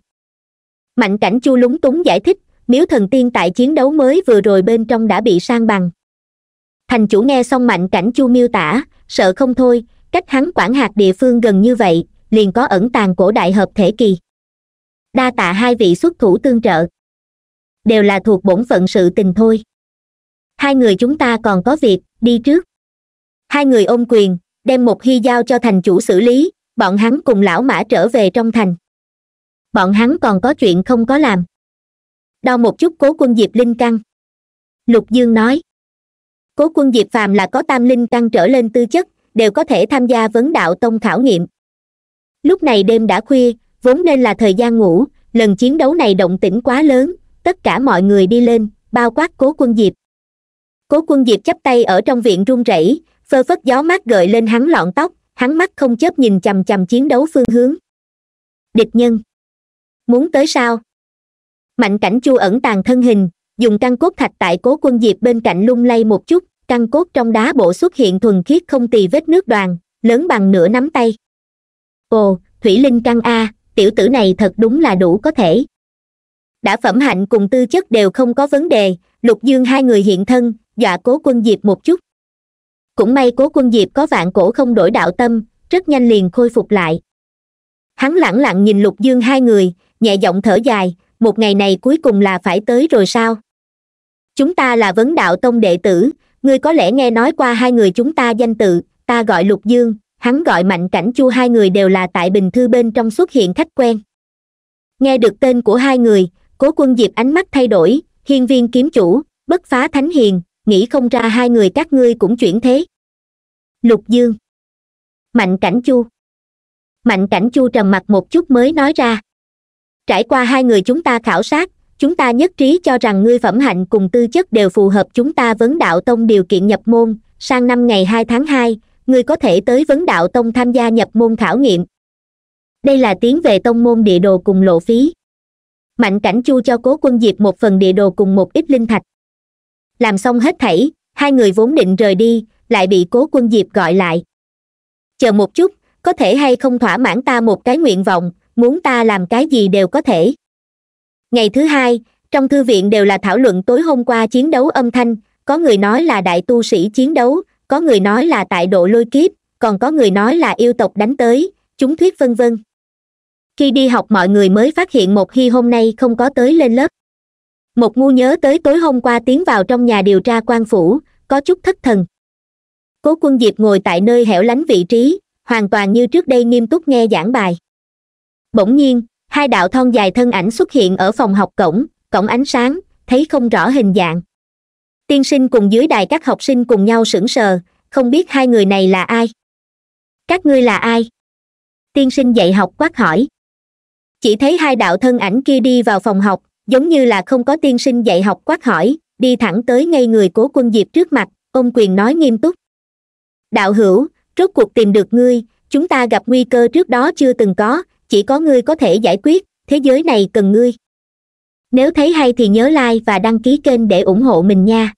mạnh cảnh chu lúng túng giải thích miếu thần tiên tại chiến đấu mới vừa rồi bên trong đã bị sang bằng thành chủ nghe xong mạnh cảnh chu miêu tả sợ không thôi cách hắn quản hạt địa phương gần như vậy liền có ẩn tàng cổ đại hợp thể kỳ đa tạ hai vị xuất thủ tương trợ đều là thuộc bổn phận sự tình thôi hai người chúng ta còn có việc đi trước hai người ôm quyền đem một hy giao cho thành chủ xử lý bọn hắn cùng lão mã trở về trong thành bọn hắn còn có chuyện không có làm đo một chút cố quân diệp linh căn lục dương nói cố quân diệp phàm là có tam linh căn trở lên tư chất đều có thể tham gia vấn đạo tông khảo nghiệm lúc này đêm đã khuya vốn nên là thời gian ngủ lần chiến đấu này động tĩnh quá lớn tất cả mọi người đi lên bao quát cố quân diệp cố quân diệp chắp tay ở trong viện run rẩy phơ phất gió mát gợi lên hắn lọn tóc hắn mắt không chớp nhìn chằm chằm chiến đấu phương hướng địch nhân muốn tới sao mạnh cảnh chu ẩn tàn thân hình dùng căn cốt thạch tại cố quân diệp bên cạnh lung lay một chút căn cốt trong đá bộ xuất hiện thuần khiết không tì vết nước đoàn lớn bằng nửa nắm tay ồ thủy linh căn a tiểu tử này thật đúng là đủ có thể đã phẩm hạnh cùng tư chất đều không có vấn đề lục dương hai người hiện thân dọa cố quân diệp một chút cũng may cố quân diệp có vạn cổ không đổi đạo tâm rất nhanh liền khôi phục lại hắn lẳng lặng nhìn lục dương hai người nhẹ giọng thở dài một ngày này cuối cùng là phải tới rồi sao chúng ta là vấn đạo tông đệ tử ngươi có lẽ nghe nói qua hai người chúng ta danh tự ta gọi lục dương hắn gọi mạnh cảnh chu hai người đều là tại bình thư bên trong xuất hiện khách quen nghe được tên của hai người cố quân diệp ánh mắt thay đổi hiên viên kiếm chủ bất phá thánh hiền nghĩ không ra hai người các ngươi cũng chuyển thế lục dương mạnh cảnh chu mạnh cảnh chu trầm mặt một chút mới nói ra trải qua hai người chúng ta khảo sát chúng ta nhất trí cho rằng ngươi phẩm hạnh cùng tư chất đều phù hợp chúng ta vấn đạo tông điều kiện nhập môn sang năm ngày hai tháng hai ngươi có thể tới vấn đạo tông tham gia nhập môn khảo nghiệm đây là tiếng về tông môn địa đồ cùng lộ phí mạnh cảnh chu cho cố quân diệp một phần địa đồ cùng một ít linh thạch làm xong hết thảy hai người vốn định rời đi lại bị cố quân diệp gọi lại chờ một chút có thể hay không thỏa mãn ta một cái nguyện vọng muốn ta làm cái gì đều có thể ngày thứ hai trong thư viện đều là thảo luận tối hôm qua chiến đấu âm thanh có người nói là đại tu sĩ chiến đấu có người nói là tại độ lôi kiếp còn có người nói là yêu tộc đánh tới chúng thuyết vân vân khi đi học mọi người mới phát hiện một hy hôm nay không có tới lên lớp một ngu nhớ tới tối hôm qua tiến vào trong nhà điều tra quan phủ có chút thất thần cố quân diệp ngồi tại nơi hẻo lánh vị trí hoàn toàn như trước đây nghiêm túc nghe giảng bài bỗng nhiên hai đạo thon dài thân ảnh xuất hiện ở phòng học cổng cổng ánh sáng thấy không rõ hình dạng tiên sinh cùng dưới đài các học sinh cùng nhau sững sờ không biết hai người này là ai các ngươi là ai tiên sinh dạy học quát hỏi chỉ thấy hai đạo thân ảnh kia đi vào phòng học giống như là không có tiên sinh dạy học quát hỏi đi thẳng tới ngay người cố quân diệp trước mặt ông quyền nói nghiêm túc đạo hữu rốt cuộc tìm được ngươi chúng ta gặp nguy cơ trước đó chưa từng có chỉ có ngươi có thể giải quyết thế giới này cần ngươi nếu thấy hay thì nhớ like và đăng ký kênh để ủng hộ mình nha